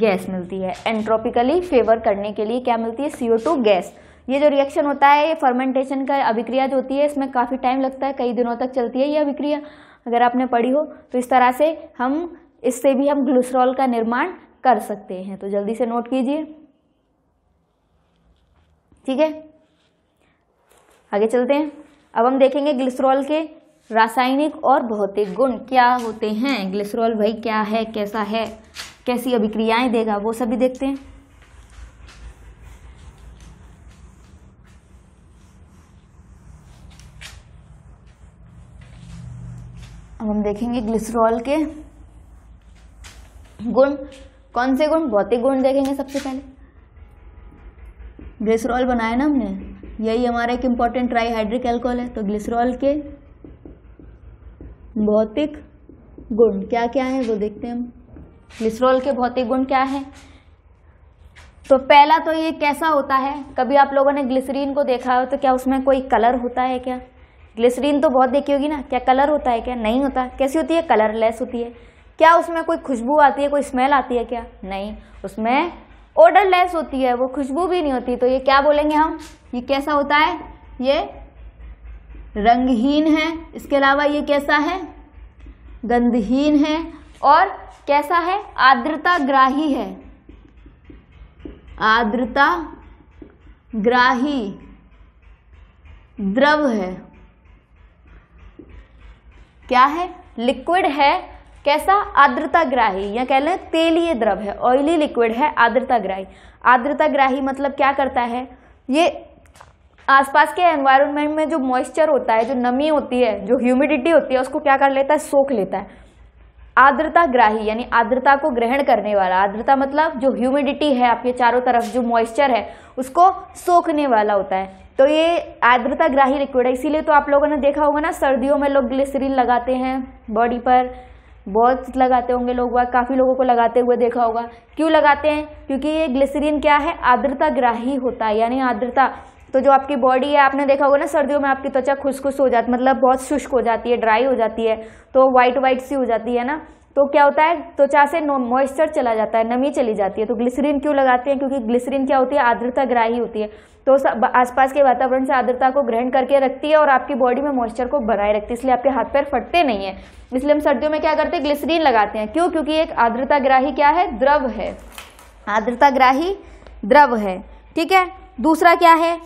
गैस मिलती है एंट्रोपिकली फेवर करने के लिए क्या मिलती है सी गैस ये जो रिएक्शन होता है ये फर्मेंटेशन का अभिक्रिया जो होती है इसमें काफ़ी टाइम लगता है कई दिनों तक चलती है ये अभिक्रिया अगर आपने पढ़ी हो तो इस तरह से हम इससे भी हम ग्लूसरॉल का निर्माण कर सकते हैं तो जल्दी से नोट कीजिए ठीक है आगे चलते हैं अब हम देखेंगे ग्लिसरॉल के रासायनिक और भौतिक गुण क्या होते हैं ग्लिसरॉल भाई क्या है कैसा है कैसी अभिक्रियाएं देगा वो सभी देखते हैं अब हम देखेंगे ग्लिसरॉल के गुण कौन से गुण भौतिक गुण देखेंगे सबसे पहले ग्लिसरॉल बनाया ना हमने यही हमारा एक इम्पॉर्टेंट ट्राईहाइड्रिक एल्कोहल है तो ग्लिसरॉल के भौतिक गुण क्या क्या है वो देखते हैं हम ग्लिसरॉल के भौतिक गुण क्या है तो पहला तो ये कैसा होता है कभी आप लोगों ने ग्लिसरीन को देखा हो तो क्या उसमें कोई कलर होता है क्या ग्लिसरीन तो बहुत देखी होगी ना क्या कलर होता है क्या नहीं होता कैसी होती है कलरलेस होती है क्या उसमें कोई खुशबू आती है कोई स्मेल आती है क्या नहीं उसमें ऑर्डरलेस होती है वो खुशबू भी नहीं होती तो ये क्या बोलेंगे हम ये कैसा होता है ये रंगहीन है इसके अलावा ये कैसा है गंधहीन है और कैसा है आर्द्रता ग्राही है आर्द्रता ग्राही द्रव है क्या है लिक्विड है कैसा ग्राही या कह लें तेलीय द्रव है ऑयली लिक्विड है ग्राही आद्रता ग्राही मतलब क्या करता है ये आसपास के एनवायरनमेंट में जो मॉइस्चर होता है जो नमी होती है जो ह्यूमिडिटी होती है उसको क्या कर लेता है सोख लेता है आर्द्रता ग्राही यानी आर्द्रता को ग्रहण करने वाला आर्द्रता मतलब जो ह्यूमिडिटी है आपके चारों तरफ जो मॉइस्चर है उसको सोखने वाला होता है तो ये आर्द्रता ग्राही लिक्विड है इसीलिए तो आप लोगों ने देखा होगा ना सर्दियों में लोग ग्लिसरीन लगाते हैं बॉडी पर बहुत लगाते होंगे लोग काफ़ी लोगों को लगाते हुए देखा होगा क्यों लगाते हैं क्योंकि ये ग्लिसरीन क्या है आर्द्रता ग्राही होता है यानी आर्द्रता तो जो आपकी बॉडी है आपने देखा होगा ना सर्दियों में आपकी त्वचा खुशखुश हो जाती मतलब बहुत शुष्क हो जाती है ड्राई हो जाती है तो वाइट वाइट सी हो जाती है ना तो क्या होता है त्वचा से मॉइस्चर चला जाता है नमी चली जाती है तो ग्लिसरीन क्यों लगाते हैं क्योंकि ग्लिसरीन क्या होती है आर्द्रता ग्राही होती है तो आसपास के वातावरण से आर्द्रता को ग्रहण करके रखती है और आपकी बॉडी में मॉइस्चर को बनाए रखती है इसलिए आपके हाथ पैर फटते नहीं है इसलिए हम सर्दियों में क्या करते हैं ग्लिसरीन लगाते हैं क्यों क्योंकि एक आर्द्रता ग्राही क्या है द्रव है आर्द्रता ग्राही द्रव है ठीक है दूसरा क्या है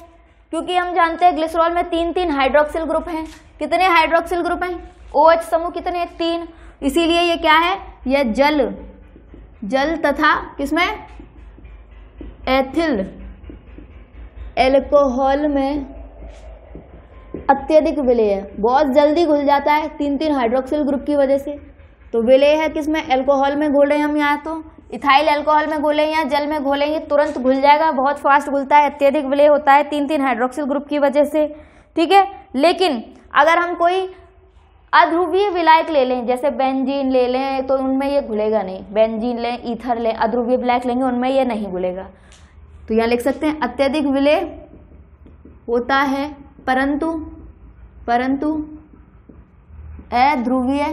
क्योंकि हम जानते हैं ग्लिसरॉल में तीन तीन हाइड्रोक्सिल ग्रुप हैं कितने हाइड्रोक्सिल ग्रुप हैं ओ एच समूह कितने हैं तीन इसीलिए ये क्या है यह जल जल तथा किसमें एथिल एल्कोहल में अत्यधिक विलय है बहुत जल्दी घुल जाता है तीन तीन हाइड्रोक्सिल ग्रुप की वजह से तो विलय है किसमें एल्कोहल में घोल रहे हम यहाँ तो इथाइल अल्कोहल में घोलें या जल में घोलेंगे तुरंत घुल जाएगा बहुत फास्ट घुलता है अत्यधिक विलय होता है तीन तीन हाइड्रोक्सिल ग्रुप की वजह से ठीक है लेकिन अगर हम कोई अध्रुवीय विलायक ले लें जैसे बेंजीन ले लें तो उनमें ये घुलेगा नहीं बेंजीन लें ईथर लें अध्रुवीय विलायक लेंगे उनमें ये नहीं घुलेगा तो यहाँ लिख सकते हैं अत्यधिक विलय होता है परंतु परंतु अध्रुवीय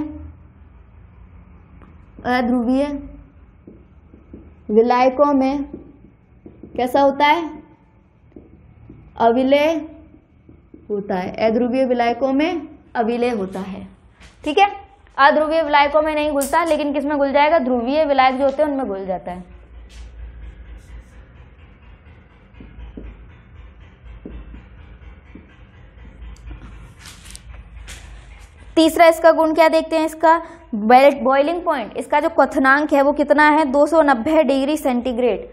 अध्रुवीय विलायकों में कैसा होता है अविलय होता है अध्रुवीय विलायकों में अविलय होता है ठीक है अध्रुवीय विलायकों में नहीं घुलता लेकिन किसमें घुल जाएगा ध्रुवीय विलायक जो होते हैं उनमें घुल जाता है तीसरा इसका गुण क्या देखते हैं इसका बॉइलिंग पॉइंट इसका जो कथनांक है वो कितना है नब्बे डिग्री सेंटीग्रेड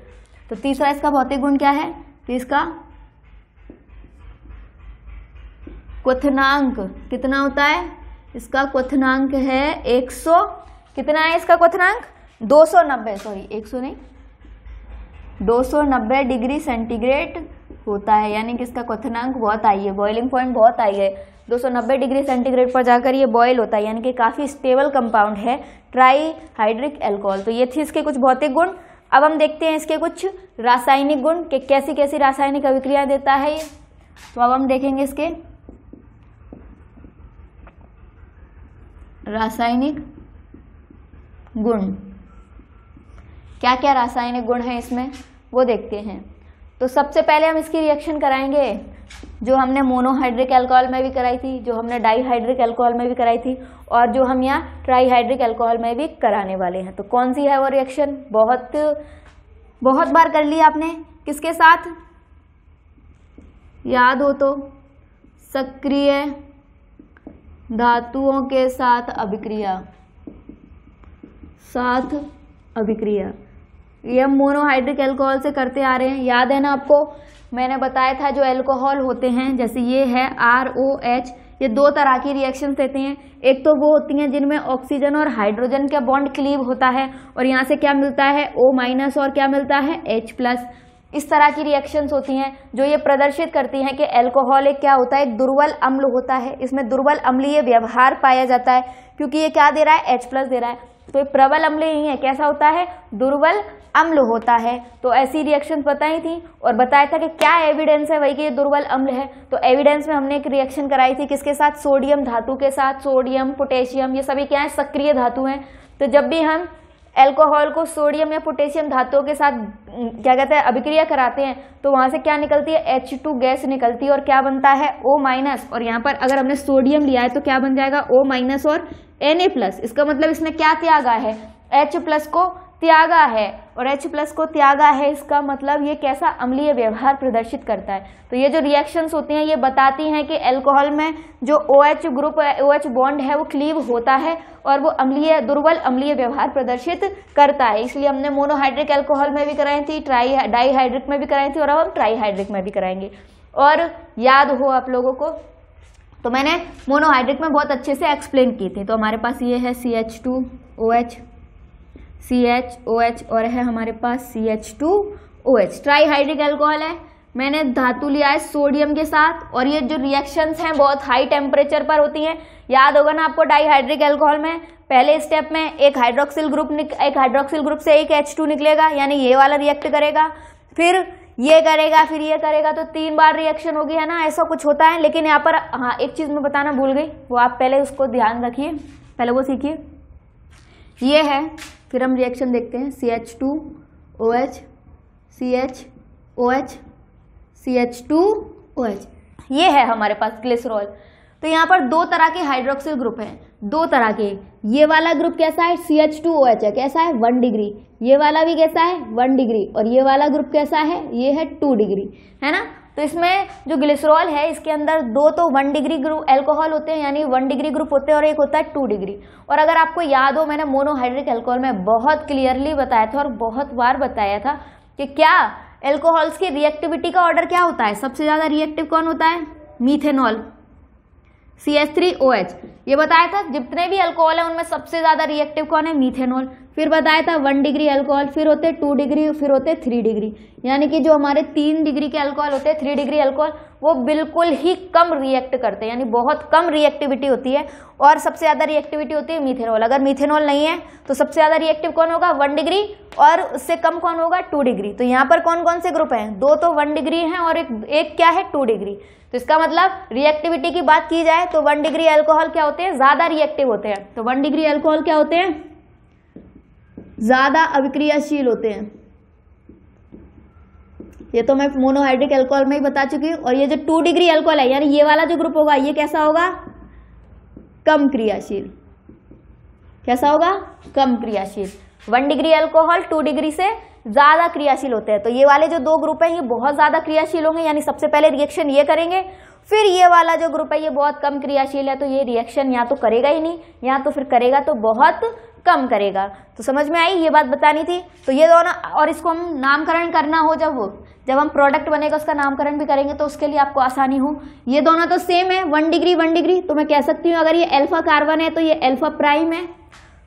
तो तीसरा इसका भौतिक गुण क्या है तो इसका क्वनांक कितना होता है इसका क्वनांक है 100 कितना है इसका सौ 290 सॉरी 100 नहीं 290 डिग्री सेंटीग्रेड होता है यानी कि इसका क्वनांक बहुत आई है बॉइलिंग पॉइंट बहुत आई है 290 डिग्री सेंटीग्रेड पर जाकर ये बॉयल होता है यानी कि काफ़ी स्टेबल कंपाउंड है ट्राई हाइड्रिक एल्कोहल तो ये थी इसके कुछ भौतिक गुण अब हम देखते हैं इसके कुछ रासायनिक गुण कि कैसी कैसी रासायनिक अभिक्रिया देता है ये तो अब हम देखेंगे इसके रासायनिक गुण क्या क्या रासायनिक गुण है इसमें वो देखते हैं तो सबसे पहले हम इसकी रिएक्शन कराएंगे जो हमने मोनोहाइड्रिक एल्कोहल में भी कराई थी जो हमने डाईहाइड्रिक एल्कोहल में भी कराई थी और जो हम यहाँ ट्राईहाइड्रिक एल्कोहल में भी कराने वाले हैं तो कौन सी है वो रिएक्शन बहुत बहुत बार कर ली आपने किसके साथ याद हो तो सक्रिय धातुओं के साथ अभिक्रिया साथ अभिक्रिया ये हम मोनोहाइड्रिक एल्कोहल से करते आ रहे हैं याद है ना आपको मैंने बताया था जो एल्कोहल होते हैं जैसे ये है आर ओ एच ये दो तरह की रिएक्शंस देते हैं एक तो वो होती हैं जिनमें ऑक्सीजन और हाइड्रोजन का बॉन्ड क्लीव होता है और यहाँ से क्या मिलता है ओ माइनस और क्या मिलता है एच प्लस इस तरह की रिएक्शंस होती हैं जो ये प्रदर्शित करती हैं कि एल्कोहल एक क्या होता है एक दुर्बल अम्ल होता है इसमें दुर्बल अम्लीय व्यवहार पाया जाता है क्योंकि ये क्या दे रहा है एच प्लस दे रहा है तो ये प्रबल अम्ल ही है कैसा होता है दुर्बल अम्ल होता है तो ऐसी रिएक्शन बताई थी और बताया था कि क्या एविडेंस है वही कि ये दुर्बल अम्ल है तो एविडेंस में हमने एक रिएक्शन कराई थी किसके साथ सोडियम धातु के साथ सोडियम पोटेशियम ये सभी क्या है सक्रिय धातु हैं तो जब भी हम एल्कोहल को सोडियम या पोटेशियम धातुओं के साथ क्या कहते हैं अभिक्रिया कराते हैं तो वहां से क्या निकलती है एच टू गैस निकलती है और क्या बनता है ओ माइनस और यहाँ पर अगर हमने सोडियम लिया है तो क्या बन जाएगा ओ माइनस और एन ए प्लस इसका मतलब इसने क्या त्यागा है एच प्लस को त्यागा है और H प्लस को त्यागा है इसका मतलब ये कैसा अम्लीय व्यवहार प्रदर्शित करता है तो ये जो रिएक्शंस होती हैं ये बताती हैं कि एल्कोहल में जो O OH group OH bond है वो क्लीव होता है और वो अम्लीय दुर्बल अम्लीय व्यवहार प्रदर्शित करता है इसलिए हमने मोनोहाइड्रिक एल्कोहल में भी कराई थी ट्राई डाईहाइड्रिक में भी कराई थी और अब हम ट्राईहाइड्रिक में भी कराएंगे और याद हो आप लोगों को तो मैंने मोनोहाइड्रिक में बहुत अच्छे से एक्सप्लेन की थी तो हमारे पास ये है C H two O H C H O H और है हमारे पास C H two O H hydric alcohol है मैंने धातु लिया है सोडियम के साथ और ये जो रिएक्शंस हैं बहुत हाई टेम्परेचर पर होती हैं याद होगा ना आपको डाईहाइड्रिक एल्कोहल में पहले स्टेप में एक हाइड्रोक्सिल ग्रुप एक हाइड्रोक्सिल ग्रुप से एक एच टू निकलेगा यानी ये वाला रिएक्ट करेगा फिर ये करेगा फिर ये करेगा तो तीन बार रिएक्शन होगी है ना ऐसा कुछ होता है लेकिन यहाँ पर हाँ एक चीज़ मैं बताना भूल गई वो आप पहले उसको ध्यान रखिए पहले वो सीखिए ये है फिर हम रिएक्शन देखते हैं C H two O H C H O H C H two O H ये है हमारे पास ग्लिसरॉल तो यहाँ पर दो तरह के हाइड्रोक्सिल ग्रुप हैं दो तरह के ये वाला ग्रुप कैसा है C H two O H है कैसा है वन डिग्री ये वाला भी कैसा है वन डिग्री और ये वाला ग्रुप कैसा है ये है टू डिग्री है ना तो इसमें जो ग्लिसरॉल है इसके अंदर दो तो वन डिग्री ग्रुप एल्कोहल होते हैं यानी वन डिग्री ग्रुप होते हैं और एक होता है टू डिग्री और अगर आपको याद हो मैंने मोनोहाइड्रिक एल्कोहल में बहुत क्लियरली बताया था और बहुत बार बताया था कि क्या एल्कोहल्स की रिएक्टिविटी का ऑर्डर क्या होता है सबसे ज़्यादा रिएक्टिव कौन होता है methanol C S three O H ये बताया था जितने भी अल्कोहल है उनमें सबसे ज़्यादा रिएक्टिव कौन है मीथेनॉल फिर बताया था वन डिग्री अल्कोहल फिर होते टू डिग्री फिर होते थ्री डिग्री यानी कि जो हमारे तीन डिग्री के अल्कोहल होते हैं थ्री डिग्री अल्कोहल वो बिल्कुल ही कम रिएक्ट करते हैं यानी बहुत कम रिएक्टिविटी होती है और सबसे ज़्यादा रिएक्टिविटी होती है मीथेनॉल अगर मीथेनॉल नहीं है तो सबसे ज़्यादा रिएक्टिव कौन होगा वन डिग्री और उससे कम कौन होगा टू डिग्री तो यहाँ पर कौन कौन से ग्रुप हैं दो तो वन डिग्री हैं और एक एक क्या है टू डिग्री तो इसका मतलब रिएक्टिविटी की बात की जाए तो वन डिग्री एल्कोहल क्या होते हैं ज़्यादा रिएक्टिव होते हैं तो वन डिग्री एल्कोहल क्या होते हैं ज़्यादा अविक्रियाशील होते हैं ये तो मैं मोनोहाइड्रिक एल्कोहल में ही बता चुकी हूँ और ये जो टू डिग्री एल्कोहल है यानी ये वाला जो ग्रुप होगा ये कैसा होगा कम क्रियाशील कैसा होगा कम क्रियाशील one degree alcohol two degree से ज़्यादा क्रियाशील होते हैं तो ये वाले जो दो ग्रुप हैं ये बहुत ज़्यादा क्रियाशील होंगे यानी सबसे पहले रिएक्शन ये करेंगे फिर ये वाला जो ग्रुप है ये बहुत कम क्रियाशील है तो ये रिएक्शन या तो करेगा ही नहीं या तो फिर करेगा तो बहुत कम करेगा तो समझ में आई ये बात बतानी थी तो ये दोनों और इसको हम नामकरण करना हो जब जब हम प्रोडक्ट बनेगा उसका नामकरण भी करेंगे तो उसके लिए आपको आसानी हो ये दोनों तो सेम है वन डिग्री वन डिग्री तो मैं कह सकती हूँ अगर ये एल्फा कार्बन है तो ये एल्फा प्राइम है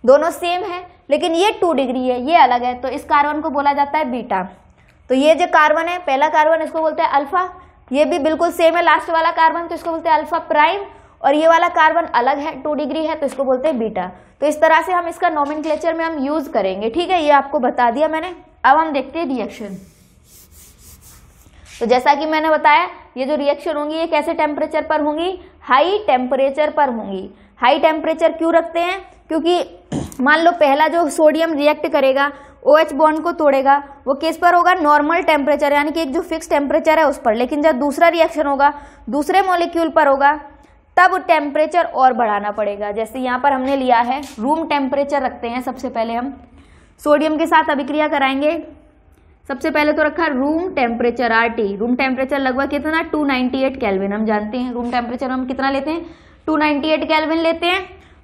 दोनों सेम है लेकिन ये टू डिग्री है ये अलग है तो इस कार्बन को बोला जाता है बीटा तो ये जो कार्बन है पहला कार्बन इसको बोलते हैं अल्फा ये भी बिल्कुल सेम है लास्ट वाला कार्बन तो इसको बोलते हैं अल्फा प्राइम और ये वाला कार्बन अलग है टू डिग्री है तो इसको बोलते हैं बीटा तो इस तरह से हम इसका नॉमिन में हम यूज़ करेंगे ठीक है ये आपको बता दिया मैंने अब हम देखते हैं रिएक्शन तो जैसा कि मैंने बताया ये जो रिएक्शन होंगी ये कैसे टेम्परेचर पर होंगी हाई टेम्परेचर पर होंगी हाई टेम्परेचर क्यों रखते हैं क्योंकि मान लो पहला जो सोडियम रिएक्ट करेगा ओ एच बॉन्ड को तोड़ेगा वो किस पर होगा नॉर्मल टेम्परेचर यानी कि एक जो फिक्स टेम्परेचर है उस पर लेकिन जब दूसरा रिएक्शन होगा दूसरे मॉलिक्यूल पर होगा तब टेम्परेचर और बढ़ाना पड़ेगा जैसे यहाँ पर हमने लिया है रूम टेम्परेचर रखते हैं सबसे पहले हम सोडियम के साथ अभिक्रिया कराएंगे सबसे पहले तो रखा room temperature R T room temperature लगभग कितना 298 केल्विन हम जानते हैं रूम टेम्परेचर हम कितना लेते हैं 298 केल्विन लेते हैं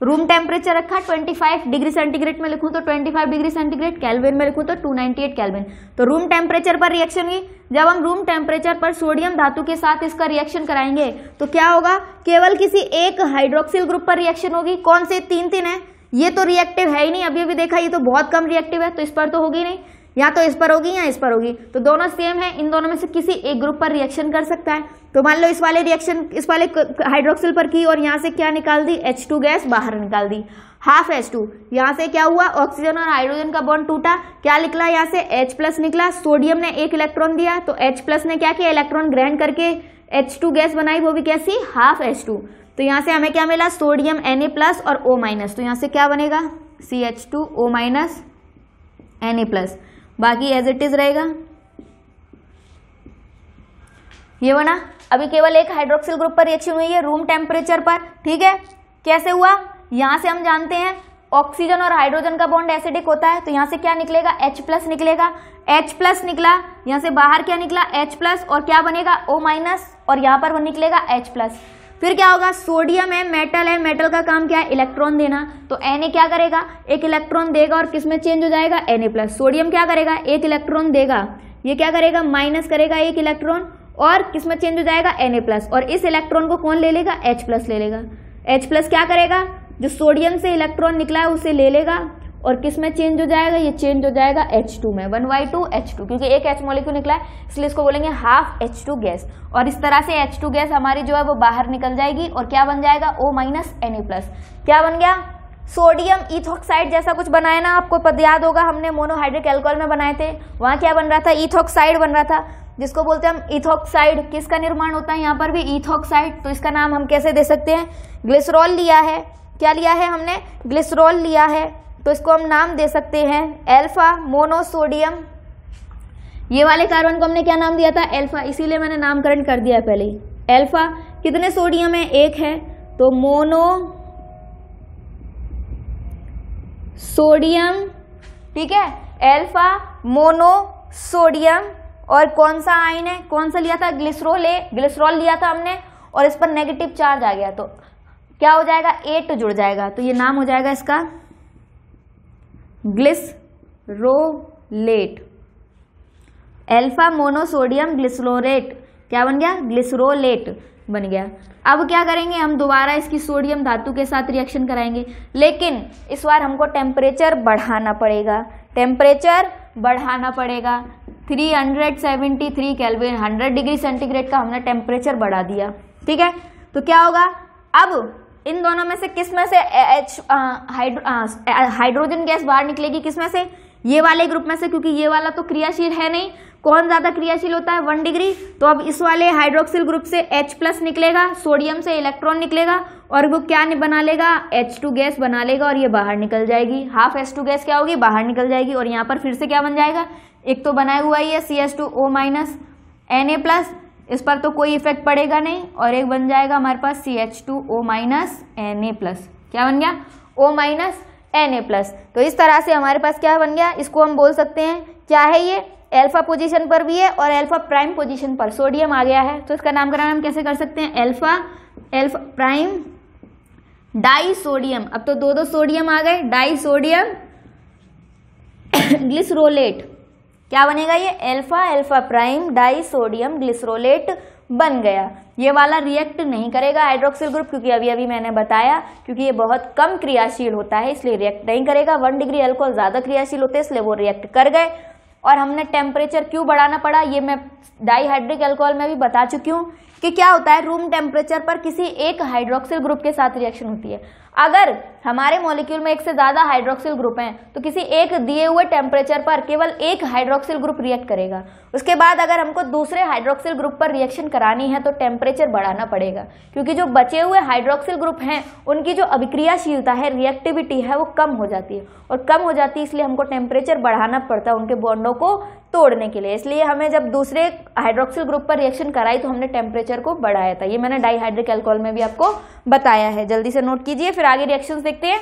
रूम टेम्परेचर रखा 25 डिग्री सेंटीग्रेड में लिखूं तो 25 डिग्री सेंटीग्रेड केल्विन में लिखूं तो 298 केल्विन तो रूम टेम्परेचर पर रिएक्शन हुई जब हम रूम टेम्परेचर पर सोडियम धातु के साथ इसका रिएक्शन कराएंगे तो क्या होगा केवल किसी एक हाइड्रोक्सिल ग्रुप पर रिएक्शन होगी कौन से तीन तीन है ये तो रिएक्टिव है ही नहीं अभी अभी देखा ये तो बहुत कम रिएक्टिव है तो इस पर तो होगी नहीं या तो इस पर होगी या इस पर होगी तो दोनों सेम है इन दोनों में से किसी एक ग्रुप पर रिएक्शन कर सकता है तो मान लो इस वाले रिएक्शन इस वाले हाइड्रोक्सिल पर की और यहाँ से क्या निकाल दी एच टू गैस बाहर निकाल दी हाफ एच टू यहाँ से क्या हुआ ऑक्सीजन और हाइड्रोजन का बॉन्ड टूटा क्या निकला यहाँ से एच प्लस निकला सोडियम ने एक इलेक्ट्रॉन दिया तो एच प्लस ने क्या किया इलेक्ट्रॉन ग्रहण करके एच टू गैस बनाई वो भी कैसी हाफ एच टू तो यहाँ से हमें क्या मिला सोडियम एन ए प्लस और ओ माइनस तो यहाँ से क्या बनेगा C H two O minus N A plus बाकी एज इट इज रहेगा ये बना अभी केवल एक हाइड्रोक्सिल ग्रुप पर रिएक्शन हुई है रूम टेम्परेचर पर ठीक है कैसे हुआ यहां से हम जानते हैं ऑक्सीजन और हाइड्रोजन का बॉन्ड एसिडिक होता है तो यहां से क्या निकलेगा H प्लस निकलेगा H प्लस निकला यहाँ से बाहर क्या निकला H प्लस और क्या बनेगा O माइनस और यहां पर वो निकलेगा H प्लस फिर क्या होगा सोडियम है मेटल है मेटल का काम क्या है इलेक्ट्रॉन देना तो एन क्या करेगा एक इलेक्ट्रॉन देगा और किस में चेंज हो जाएगा एन ए प्लस सोडियम क्या करेगा एक इलेक्ट्रॉन देगा ये क्या करेगा माइनस करेगा एक इलेक्ट्रॉन और किस में चेंज हो जाएगा एन ए प्लस और इस इलेक्ट्रॉन को कौन ले लेगा एच प्लस ले लेगा एच प्लस क्या करेगा जो सोडियम से इलेक्ट्रॉन निकला है उसे ले लेगा और किस में चेंज हो जाएगा ये चेंज हो जाएगा H2 में one by two H two क्योंकि एक H मॉलिक्यूल निकला है इसलिए इसको बोलेंगे हाफ H2 गैस और इस तरह से H2 गैस हमारी जो है वो बाहर निकल जाएगी और क्या बन जाएगा O माइनस एन प्लस क्या बन गया सोडियम इथोक्साइड जैसा कुछ बनाया ना आपको पद याद होगा हमने मोनोहाइड्रिक एल्कोहल में बनाए थे वहाँ क्या बन रहा था इथोक्साइड बन रहा था जिसको बोलते हैं हम इथोक्साइड किसका निर्माण होता है यहाँ पर भी इथोक्साइड तो इसका नाम हम कैसे दे सकते हैं ग्लिसरॉल लिया है क्या लिया है हमने ग्लिसरॉल लिया है तो इसको हम नाम दे सकते हैं एल्फा मोनोसोडियम ये वाले कार्बन को हमने क्या नाम दिया था एल्फा इसीलिए मैंने नामकरण कर दिया पहले एल्फा कितने सोडियम है एक है तो मोनो सोडियम ठीक है एल्फा मोनो सोडियम और कौन सा आयन है कौन सा लिया था ग्लिसरोल ए ग्लिसरॉल लिया था हमने और इस पर नेगेटिव चार्ज आ गया तो क्या हो जाएगा एट जुड़ जाएगा तो ये नाम हो जाएगा इसका रोलेट एल्फा मोनोसोडियम ग्लिसरोट क्या बन गया ग्लिसरोलेट बन गया अब क्या करेंगे हम दोबारा इसकी सोडियम धातु के साथ रिएक्शन कराएंगे लेकिन इस बार हमको टेम्परेचर बढ़ाना पड़ेगा टेम्परेचर बढ़ाना पड़ेगा 373 केल्विन 100 डिग्री सेंटीग्रेड का हमने टेम्परेचर बढ़ा दिया ठीक है तो क्या होगा अब इन दोनों में से किस में से एच हाइड्रोजन गैस बाहर निकलेगी किस में से ये वाले ग्रुप में से क्योंकि ये वाला तो क्रियाशील है नहीं कौन ज़्यादा क्रियाशील होता है वन डिग्री तो अब इस वाले हाइड्रोक्सिल ग्रुप से H प्लस निकलेगा सोडियम से इलेक्ट्रॉन निकलेगा और वो क्या बना लेगा H2 गैस बना लेगा और ये बाहर निकल जाएगी हाफ H2 गैस क्या होगी बाहर निकल जाएगी और यहाँ पर फिर से क्या बन जाएगा एक तो बनाया हुआ ही है C S two O minus N A plus इस पर तो कोई इफेक्ट पड़ेगा नहीं और एक बन जाएगा हमारे पास C H two O minus N A plus क्या बन गया O minus N A plus तो इस तरह से हमारे पास क्या बन गया इसको हम बोल सकते हैं क्या है ये एल्फा पोजीशन पर भी है और एल्फा प्राइम पोजीशन पर सोडियम आ गया है तो इसका नामकरण हम कैसे कर सकते हैं alpha alpha prime disodium अब तो दो दो सोडियम आ गए डाई सोडियम ग्लिसरोलेट क्या बनेगा ये alpha alpha prime disodium glycerolate बन गया ये वाला रिएक्ट नहीं करेगा हाइड्रोक्सिल ग्रुप क्योंकि अभी अभी मैंने बताया क्योंकि ये बहुत कम क्रियाशील होता है इसलिए रिएक्ट नहीं करेगा वन डिग्री एल्कोहल ज़्यादा क्रियाशील होते हैं इसलिए वो रिएक्ट कर गए और हमने टेम्परेचर क्यों बढ़ाना पड़ा ये मैं डाईहाइड्रिक एल्कोहल में भी बता चुकी हूँ कि क्या होता है रूम टेम्परेचर पर किसी एक हाइड्रोक्सिल ग्रुप के साथ रिएक्शन होती है अगर हमारे मॉलिक्यूल में एक से ज़्यादा हाइड्रोक्सिल ग्रुप हैं तो किसी एक दिए हुए टेम्परेचर पर केवल एक हाइड्रोक्सिल ग्रुप रिएक्ट करेगा उसके बाद अगर हमको दूसरे हाइड्रोक्सिल ग्रुप पर रिएक्शन करानी है तो टेम्परेचर बढ़ाना पड़ेगा क्योंकि जो बचे हुए हाइड्रोक्सिल ग्रुप हैं उनकी जो अभिक्रियाशीलता है रिएक्टिविटी है वो कम हो जाती है और कम हो जाती है इसलिए हमको टेम्परेचर बढ़ाना पड़ता है उनके बॉन्डों को तोड़ने के लिए इसलिए हमें जब दूसरे हाइड्रोक्सिल ग्रुप पर रिएक्शन कराई तो हमने टेम्परेचर को बढ़ाया था ये मैंने डाईहाइड्रिक एल्कोहल में भी आपको बताया है जल्दी से नोट कीजिए फिर आगे रिएक्शन देखते हैं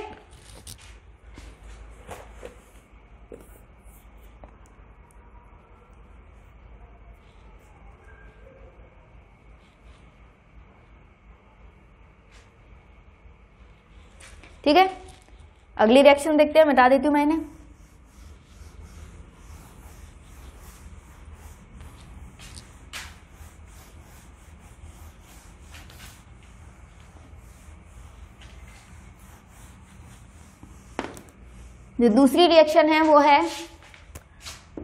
ठीक है अगली रिएक्शन देखते हैं मिटा देती हूँ मैंने जो दूसरी रिएक्शन है वो है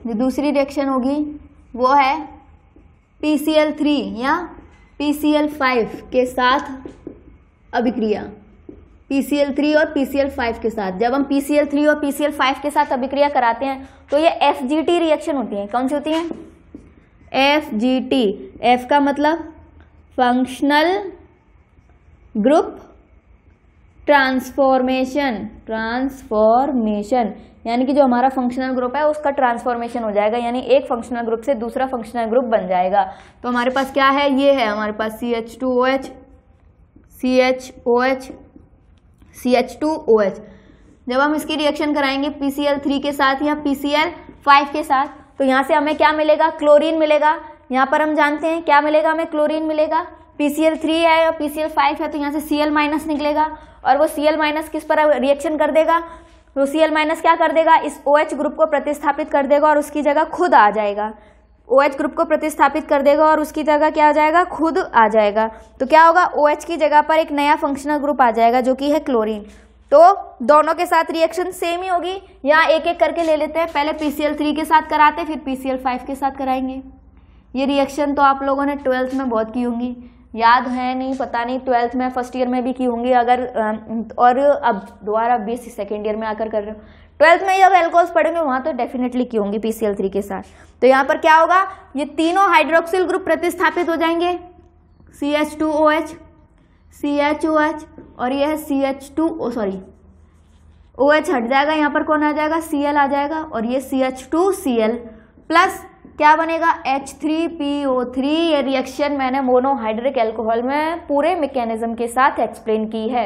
जो दूसरी रिएक्शन होगी वो है पी सी एल थ्री या पी सी एल फाइव के साथ अभिक्रिया पी सी एल थ्री और पी सी एल फाइव के साथ जब हम पी सी एल थ्री और पी सी एल फाइव के साथ अभिक्रिया कराते हैं तो ये एफ जी टी रिएक्शन होती है कौन सी होती है एफ जी टी एफ का मतलब फंक्शनल ग्रुप ट्रांसफॉर्मेशन ट्रांसफॉर्मेशन यानी कि जो हमारा फंक्शनल ग्रुप है उसका ट्रांसफॉर्मेशन हो जाएगा यानी एक फंक्शनल ग्रुप से दूसरा फंक्शनल ग्रुप बन जाएगा तो हमारे पास क्या है ये है हमारे पास C H two O H C H O H C H two O H जब हम इसकी रिएक्शन कराएंगे पी सी एल थ्री के साथ या पी सी एल फाइव के साथ तो यहाँ से हमें क्या मिलेगा क्लोरीन मिलेगा यहाँ पर हम जानते हैं क्या मिलेगा हमें क्लोरीन मिलेगा पी सी एल थ्री है और पी सी एल फाइव है तो यहाँ से सी एल माइनस निकलेगा और वो सी एल माइनस किस पर रिएक्शन कर देगा तो सी एल माइनस क्या कर देगा इस ओ OH एच ग्रुप को प्रतिस्थापित कर देगा और उसकी जगह खुद आ जाएगा ओ OH ग्रुप को प्रतिस्थापित कर देगा और उसकी जगह क्या आ जाएगा खुद आ जाएगा तो क्या होगा ओ OH की जगह पर एक नया फंक्शनल ग्रुप आ जाएगा जो कि है क्लोरीन तो दोनों के साथ रिएक्शन सेम ही होगी यहाँ एक एक करके ले लेते हैं पहले पी सी एल थ्री के साथ कराते फिर पी सी एल फाइव के साथ कराएंगे ये रिएक्शन तो आप लोगों ने ट्वेल्थ में बहुत की होंगी याद है नहीं पता नहीं ट्वेल्थ में फर्स्ट ईयर में भी की होंगी अगर और अब दोबारा बी सी सेकेंड ईयर में आकर कर रहे हो ट्वेल्थ में ही अब पढ़ेंगे वहाँ तो डेफिनेटली की होंगी पी थ्री के साथ तो यहाँ पर क्या होगा ये तीनों हाइड्रोक्सिल ग्रुप प्रतिस्थापित हो जाएंगे C H two O H C H O H और यह C H two O sorry O H हट जाएगा यहाँ पर कौन आ जाएगा सी एल आ जाएगा और ये C H two C L plus क्या बनेगा एच थ्री थ्री ये रिएक्शन मैंने मोनोहाइड्रिक एल्कोहल में पूरे मैकेनिज्म के साथ एक्सप्लेन की है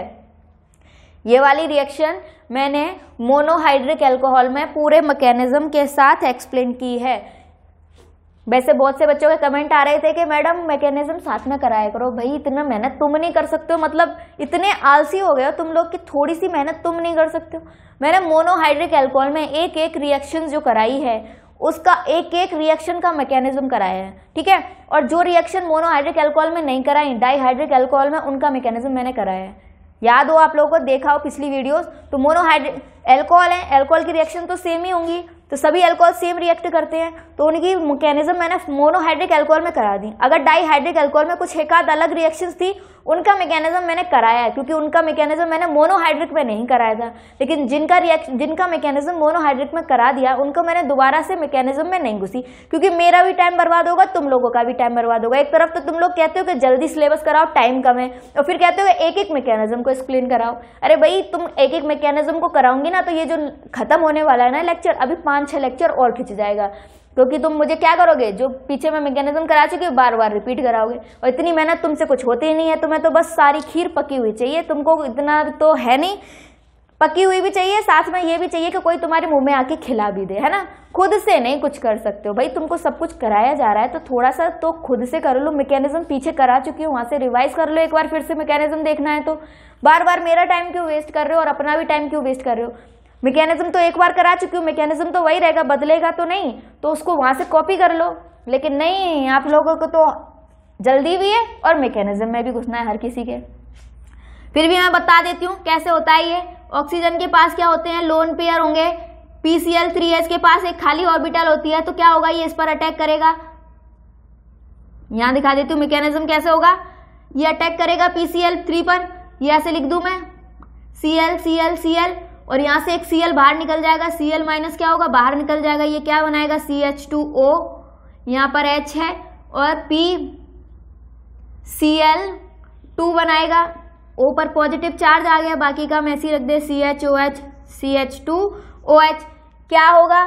ये वाली रिएक्शन मैंने मोनोहाइड्रिक एल्कोहल में पूरे मैकेनिज्म के साथ एक्सप्लेन की है वैसे बहुत से बच्चों के कमेंट आ रहे थे कि मैडम मैकेनिज्म साथ में कराया करो भाई इतना मेहनत तुम नहीं कर सकते हो मतलब इतने आलसी हो गए हो तुम लोग कि थोड़ी सी मेहनत तुम नहीं कर सकते हो मैंने मोनोहाइड्रिक एल्कोहल में एक एक रिएक्शन जो कराई है उसका एक एक रिएक्शन का मैकेनिज्म कराया है ठीक है और जो रिएक्शन मोनोहाइड्रिक एल्कोहल में नहीं कराई डाईहाइड्रिक एल्कोहल में उनका मैकेनिज्म मैंने कराया है याद हो आप लोगों को देखा हो पिछली वीडियोस तो मोनोहाइड्रिक एल्कोहल है एल्कोहल की रिएक्शन तो सेम ही होंगी तो सभी अल्कोहल सेम रिएक्ट करते हैं तो उनकी मैकेनिज्म मैंने मोनोहाइड्रिक अल्कोहल में करा दी अगर डाईहाइड्रिक अल्कोहल में कुछ एक आध अलग रिएक्शंस थी उनका मैकेनिज्म मैंने कराया है क्योंकि उनका मैकेनिज्म मैंने मोनोहाइड्रिक में नहीं कराया था लेकिन जिनका रिएक्शन जिनका मैकेनिज्म मोनोहाइड्रिक में करा दिया उनको मैंने दोबारा से मैकेनिज्म में नहीं घुसी क्योंकि मेरा भी टाइम बर्बाद होगा तुम लोगों का भी टाइम बर्बाद होगा एक तरफ तो तुम लोग कहते हो कि जल्दी सिलेबस कराओ टाइम कम है और फिर कहते हो एक एक मैकेनिज्म को एक्सप्लेन कराओ अरे भाई तुम एक एक मैकेनिज्म को कराऊंगी ना तो ये जो खत्म होने वाला है ना लेक्चर अभी पाँच पाँच छः लेक्चर और खींच जाएगा क्योंकि तुम मुझे क्या करोगे जो पीछे मैं मैकेनिज्म करा चुकी हूँ बार बार रिपीट कराओगे और इतनी मेहनत तुमसे कुछ होती ही नहीं है तुम्हें तो बस सारी खीर पकी हुई चाहिए तुमको इतना तो है नहीं पकी हुई भी चाहिए साथ में ये भी चाहिए कि कोई तुम्हारे मुंह में आके खिला भी दे है ना खुद से नहीं कुछ कर सकते हो भाई तुमको सब कुछ कराया जा रहा है तो थोड़ा सा तो खुद से कर लो मैकेनिज्म पीछे करा चुकी हूँ वहाँ से रिवाइज कर लो एक बार फिर से मैकेनिज्म देखना है तो बार बार मेरा टाइम क्यों वेस्ट कर रहे हो और अपना भी टाइम क्यों वेस्ट कर रहे हो मैकेनिज्म तो एक बार करा चुकी हूँ मैकेनिज्म तो वही रहेगा बदलेगा तो नहीं तो उसको वहां से कॉपी कर लो लेकिन नहीं आप लोगों को तो जल्दी भी है और मैकेनिज्म में भी घुसना है हर किसी के फिर भी मैं बता देती हूँ कैसे होता है ये ऑक्सीजन के पास क्या होते हैं लोन पेयर होंगे पीसीएल थ्री एच के पास एक खाली ऑर्बिटल होती है तो क्या होगा ये इस पर अटैक करेगा यहां दिखा देती हूँ मैकेनिज्म कैसे होगा ये अटैक करेगा पीसीएल थ्री पर ये ऐसे लिख दू मैं C L C L C L और यहाँ से एक सी एल बाहर निकल जाएगा सी एल माइनस क्या होगा बाहर निकल जाएगा ये क्या बनाएगा सी एच टू ओ यहाँ पर एच है और पी सी एल टू बनाएगा ओ पर पॉजिटिव चार्ज आ गया बाकी का हम ऐसे रख दे C H O H C H two O H क्या होगा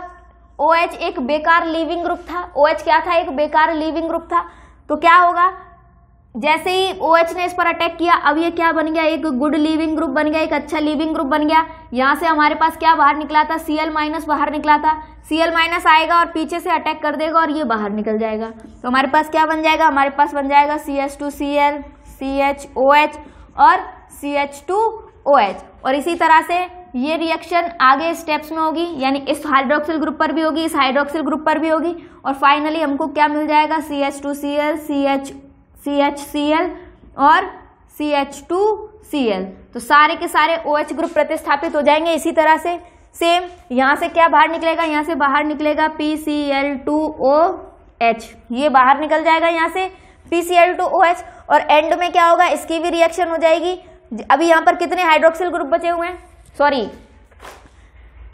ओ OH एच एक बेकार लिविंग ग्रुप था ओ OH एच क्या था एक बेकार लिविंग ग्रुप था तो क्या होगा जैसे ही ओ OH ने इस पर अटैक किया अब ये क्या बन गया एक गुड लिविंग ग्रुप बन गया एक अच्छा लिविंग ग्रुप बन गया यहाँ से हमारे पास क्या बाहर निकला था सी एल माइनस बाहर निकला था सी एल माइनस आएगा और पीछे से अटैक कर देगा और ये बाहर निकल जाएगा तो हमारे पास क्या बन जाएगा हमारे पास बन जाएगा C H two C L C H O H और C H two O H और इसी तरह से ये रिएक्शन आगे स्टेप्स में होगी यानी इस हाइड्रोक्सिल ग्रुप पर भी होगी इस हाइड्रोक्सिल ग्रुप पर भी होगी और फाइनली हमको क्या मिल जाएगा C H two C L C H C H C L और C H two C L तो सारे के सारे ओ OH एच ग्रुप प्रतिस्थापित हो जाएंगे इसी तरह से सेम यहाँ से क्या बाहर निकलेगा यहाँ से बाहर निकलेगा P C L two O H ये बाहर निकल जाएगा यहाँ से P C L two O H और एंड में क्या होगा इसकी भी रिएक्शन हो जाएगी अभी यहाँ पर कितने हाइड्रोक्सिल ग्रुप बचे हुए हैं सॉरी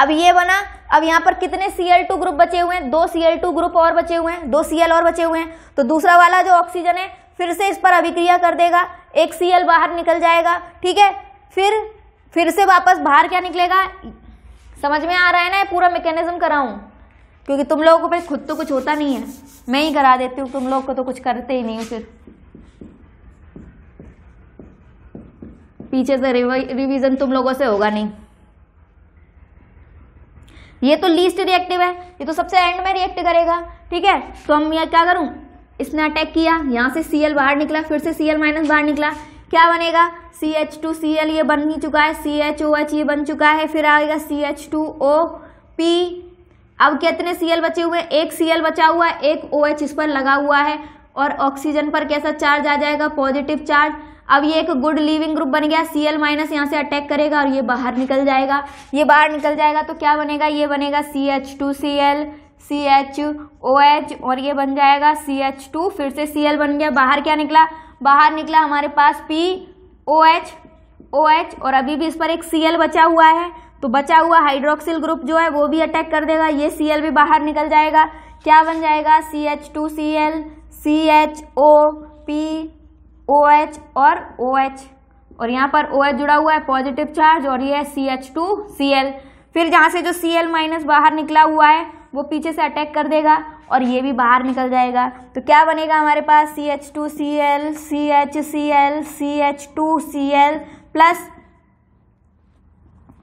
अब ये बना अब यहाँ पर कितने सी एल टू ग्रुप बचे हुए हैं दो सी एल टू ग्रुप और बचे हुए हैं दो सी एल और बचे हुए हैं तो दूसरा वाला जो ऑक्सीजन है फिर से इस पर अभिक्रिया कर देगा एक सी एल बाहर निकल जाएगा ठीक है फिर फिर से वापस बाहर क्या निकलेगा समझ में आ रहा है ना पूरा मैकेनिज्म कराऊं क्योंकि तुम लोगों को भाई खुद तो कुछ होता नहीं है मैं ही करा देती हूँ तुम लोग को तो कुछ करते ही नहीं हो फिर पीछे से रिवीजन तुम लोगों से होगा नहीं ये तो लीस्ट रिएक्टिव है ये तो सबसे एंड में रिएक्ट करेगा ठीक है तो हम यह क्या करूं इसने अटैक किया यहाँ से सी बाहर निकला फिर से सी माइनस बाहर निकला क्या बनेगा C H two C L ये बन ही चुका है सी एच ओ एच ये बन चुका है फिर आएगा C H two O P अब कितने सी एल बचे हुए एक सी एल बचा हुआ है एक ओ एच इस पर लगा हुआ है और ऑक्सीजन पर कैसा चार्ज आ जाएगा पॉजिटिव चार्ज अब ये एक गुड लिविंग ग्रुप बन गया सी एल माइनस यहाँ से अटैक करेगा और ये बाहर निकल जाएगा ये बाहर निकल जाएगा तो क्या बनेगा ये बनेगा C H two C L C H O H और ये बन जाएगा सी एच टू फिर से सी एल बन गया बाहर क्या निकला बाहर निकला हमारे पास P O H O H और अभी भी इस पर एक सी एल बचा हुआ है तो बचा हुआ हाइड्रोक्सिल ग्रुप जो है वो भी अटैक कर देगा ये सी एल भी बाहर निकल जाएगा क्या बन जाएगा C H two C L C H O P O H और ओ एच और यहाँ पर ओ एच जुड़ा हुआ है पॉजिटिव चार्ज और ये है C H two C L फिर जहाँ से जो सी एल माइनस बाहर निकला हुआ है वो पीछे से अटैक कर देगा और ये भी बाहर निकल जाएगा तो क्या बनेगा हमारे पास C H two C L C H C L C H two C L plus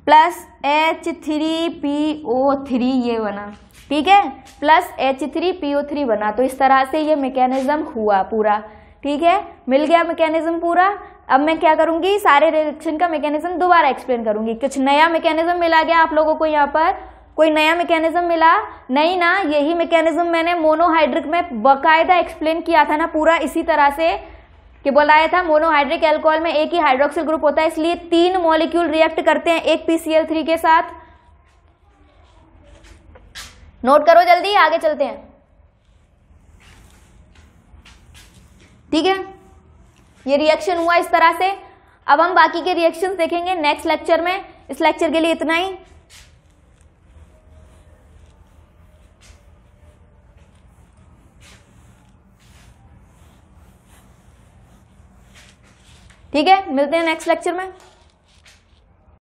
plus H three P O three ये बना ठीक है plus H three P O three बना तो इस तरह से ये मैकेनिज्म हुआ पूरा ठीक है मिल गया मैकेनिज्म पूरा अब मैं क्या करूंगी सारे रिएक्शन का मैकेनिज्म दोबारा एक्सप्लेन करूंगी कुछ नया मैकेनिज्म मिला गया आप लोगों को यहाँ पर कोई नया मैकेनिज्म मिला नहीं ना यही मैकेनिज्म मैंने मोनोहाइड्रिक में बाकायदा एक्सप्लेन किया था ना पूरा इसी तरह से कि बोलाया था मोनोहाइड्रिक एल्कोहल में एक ही हाइड्रोक्सिल ग्रुप होता है इसलिए तीन मॉलिक्यूल रिएक्ट करते हैं एक पीसीएल के साथ नोट करो जल्दी आगे चलते हैं ठीक है ये रिएक्शन हुआ इस तरह से अब हम बाकी के रिएक्शन देखेंगे नेक्स्ट लेक्चर में इस लेक्चर के लिए इतना ही ठीक है मिलते हैं नेक्स्ट लेक्चर में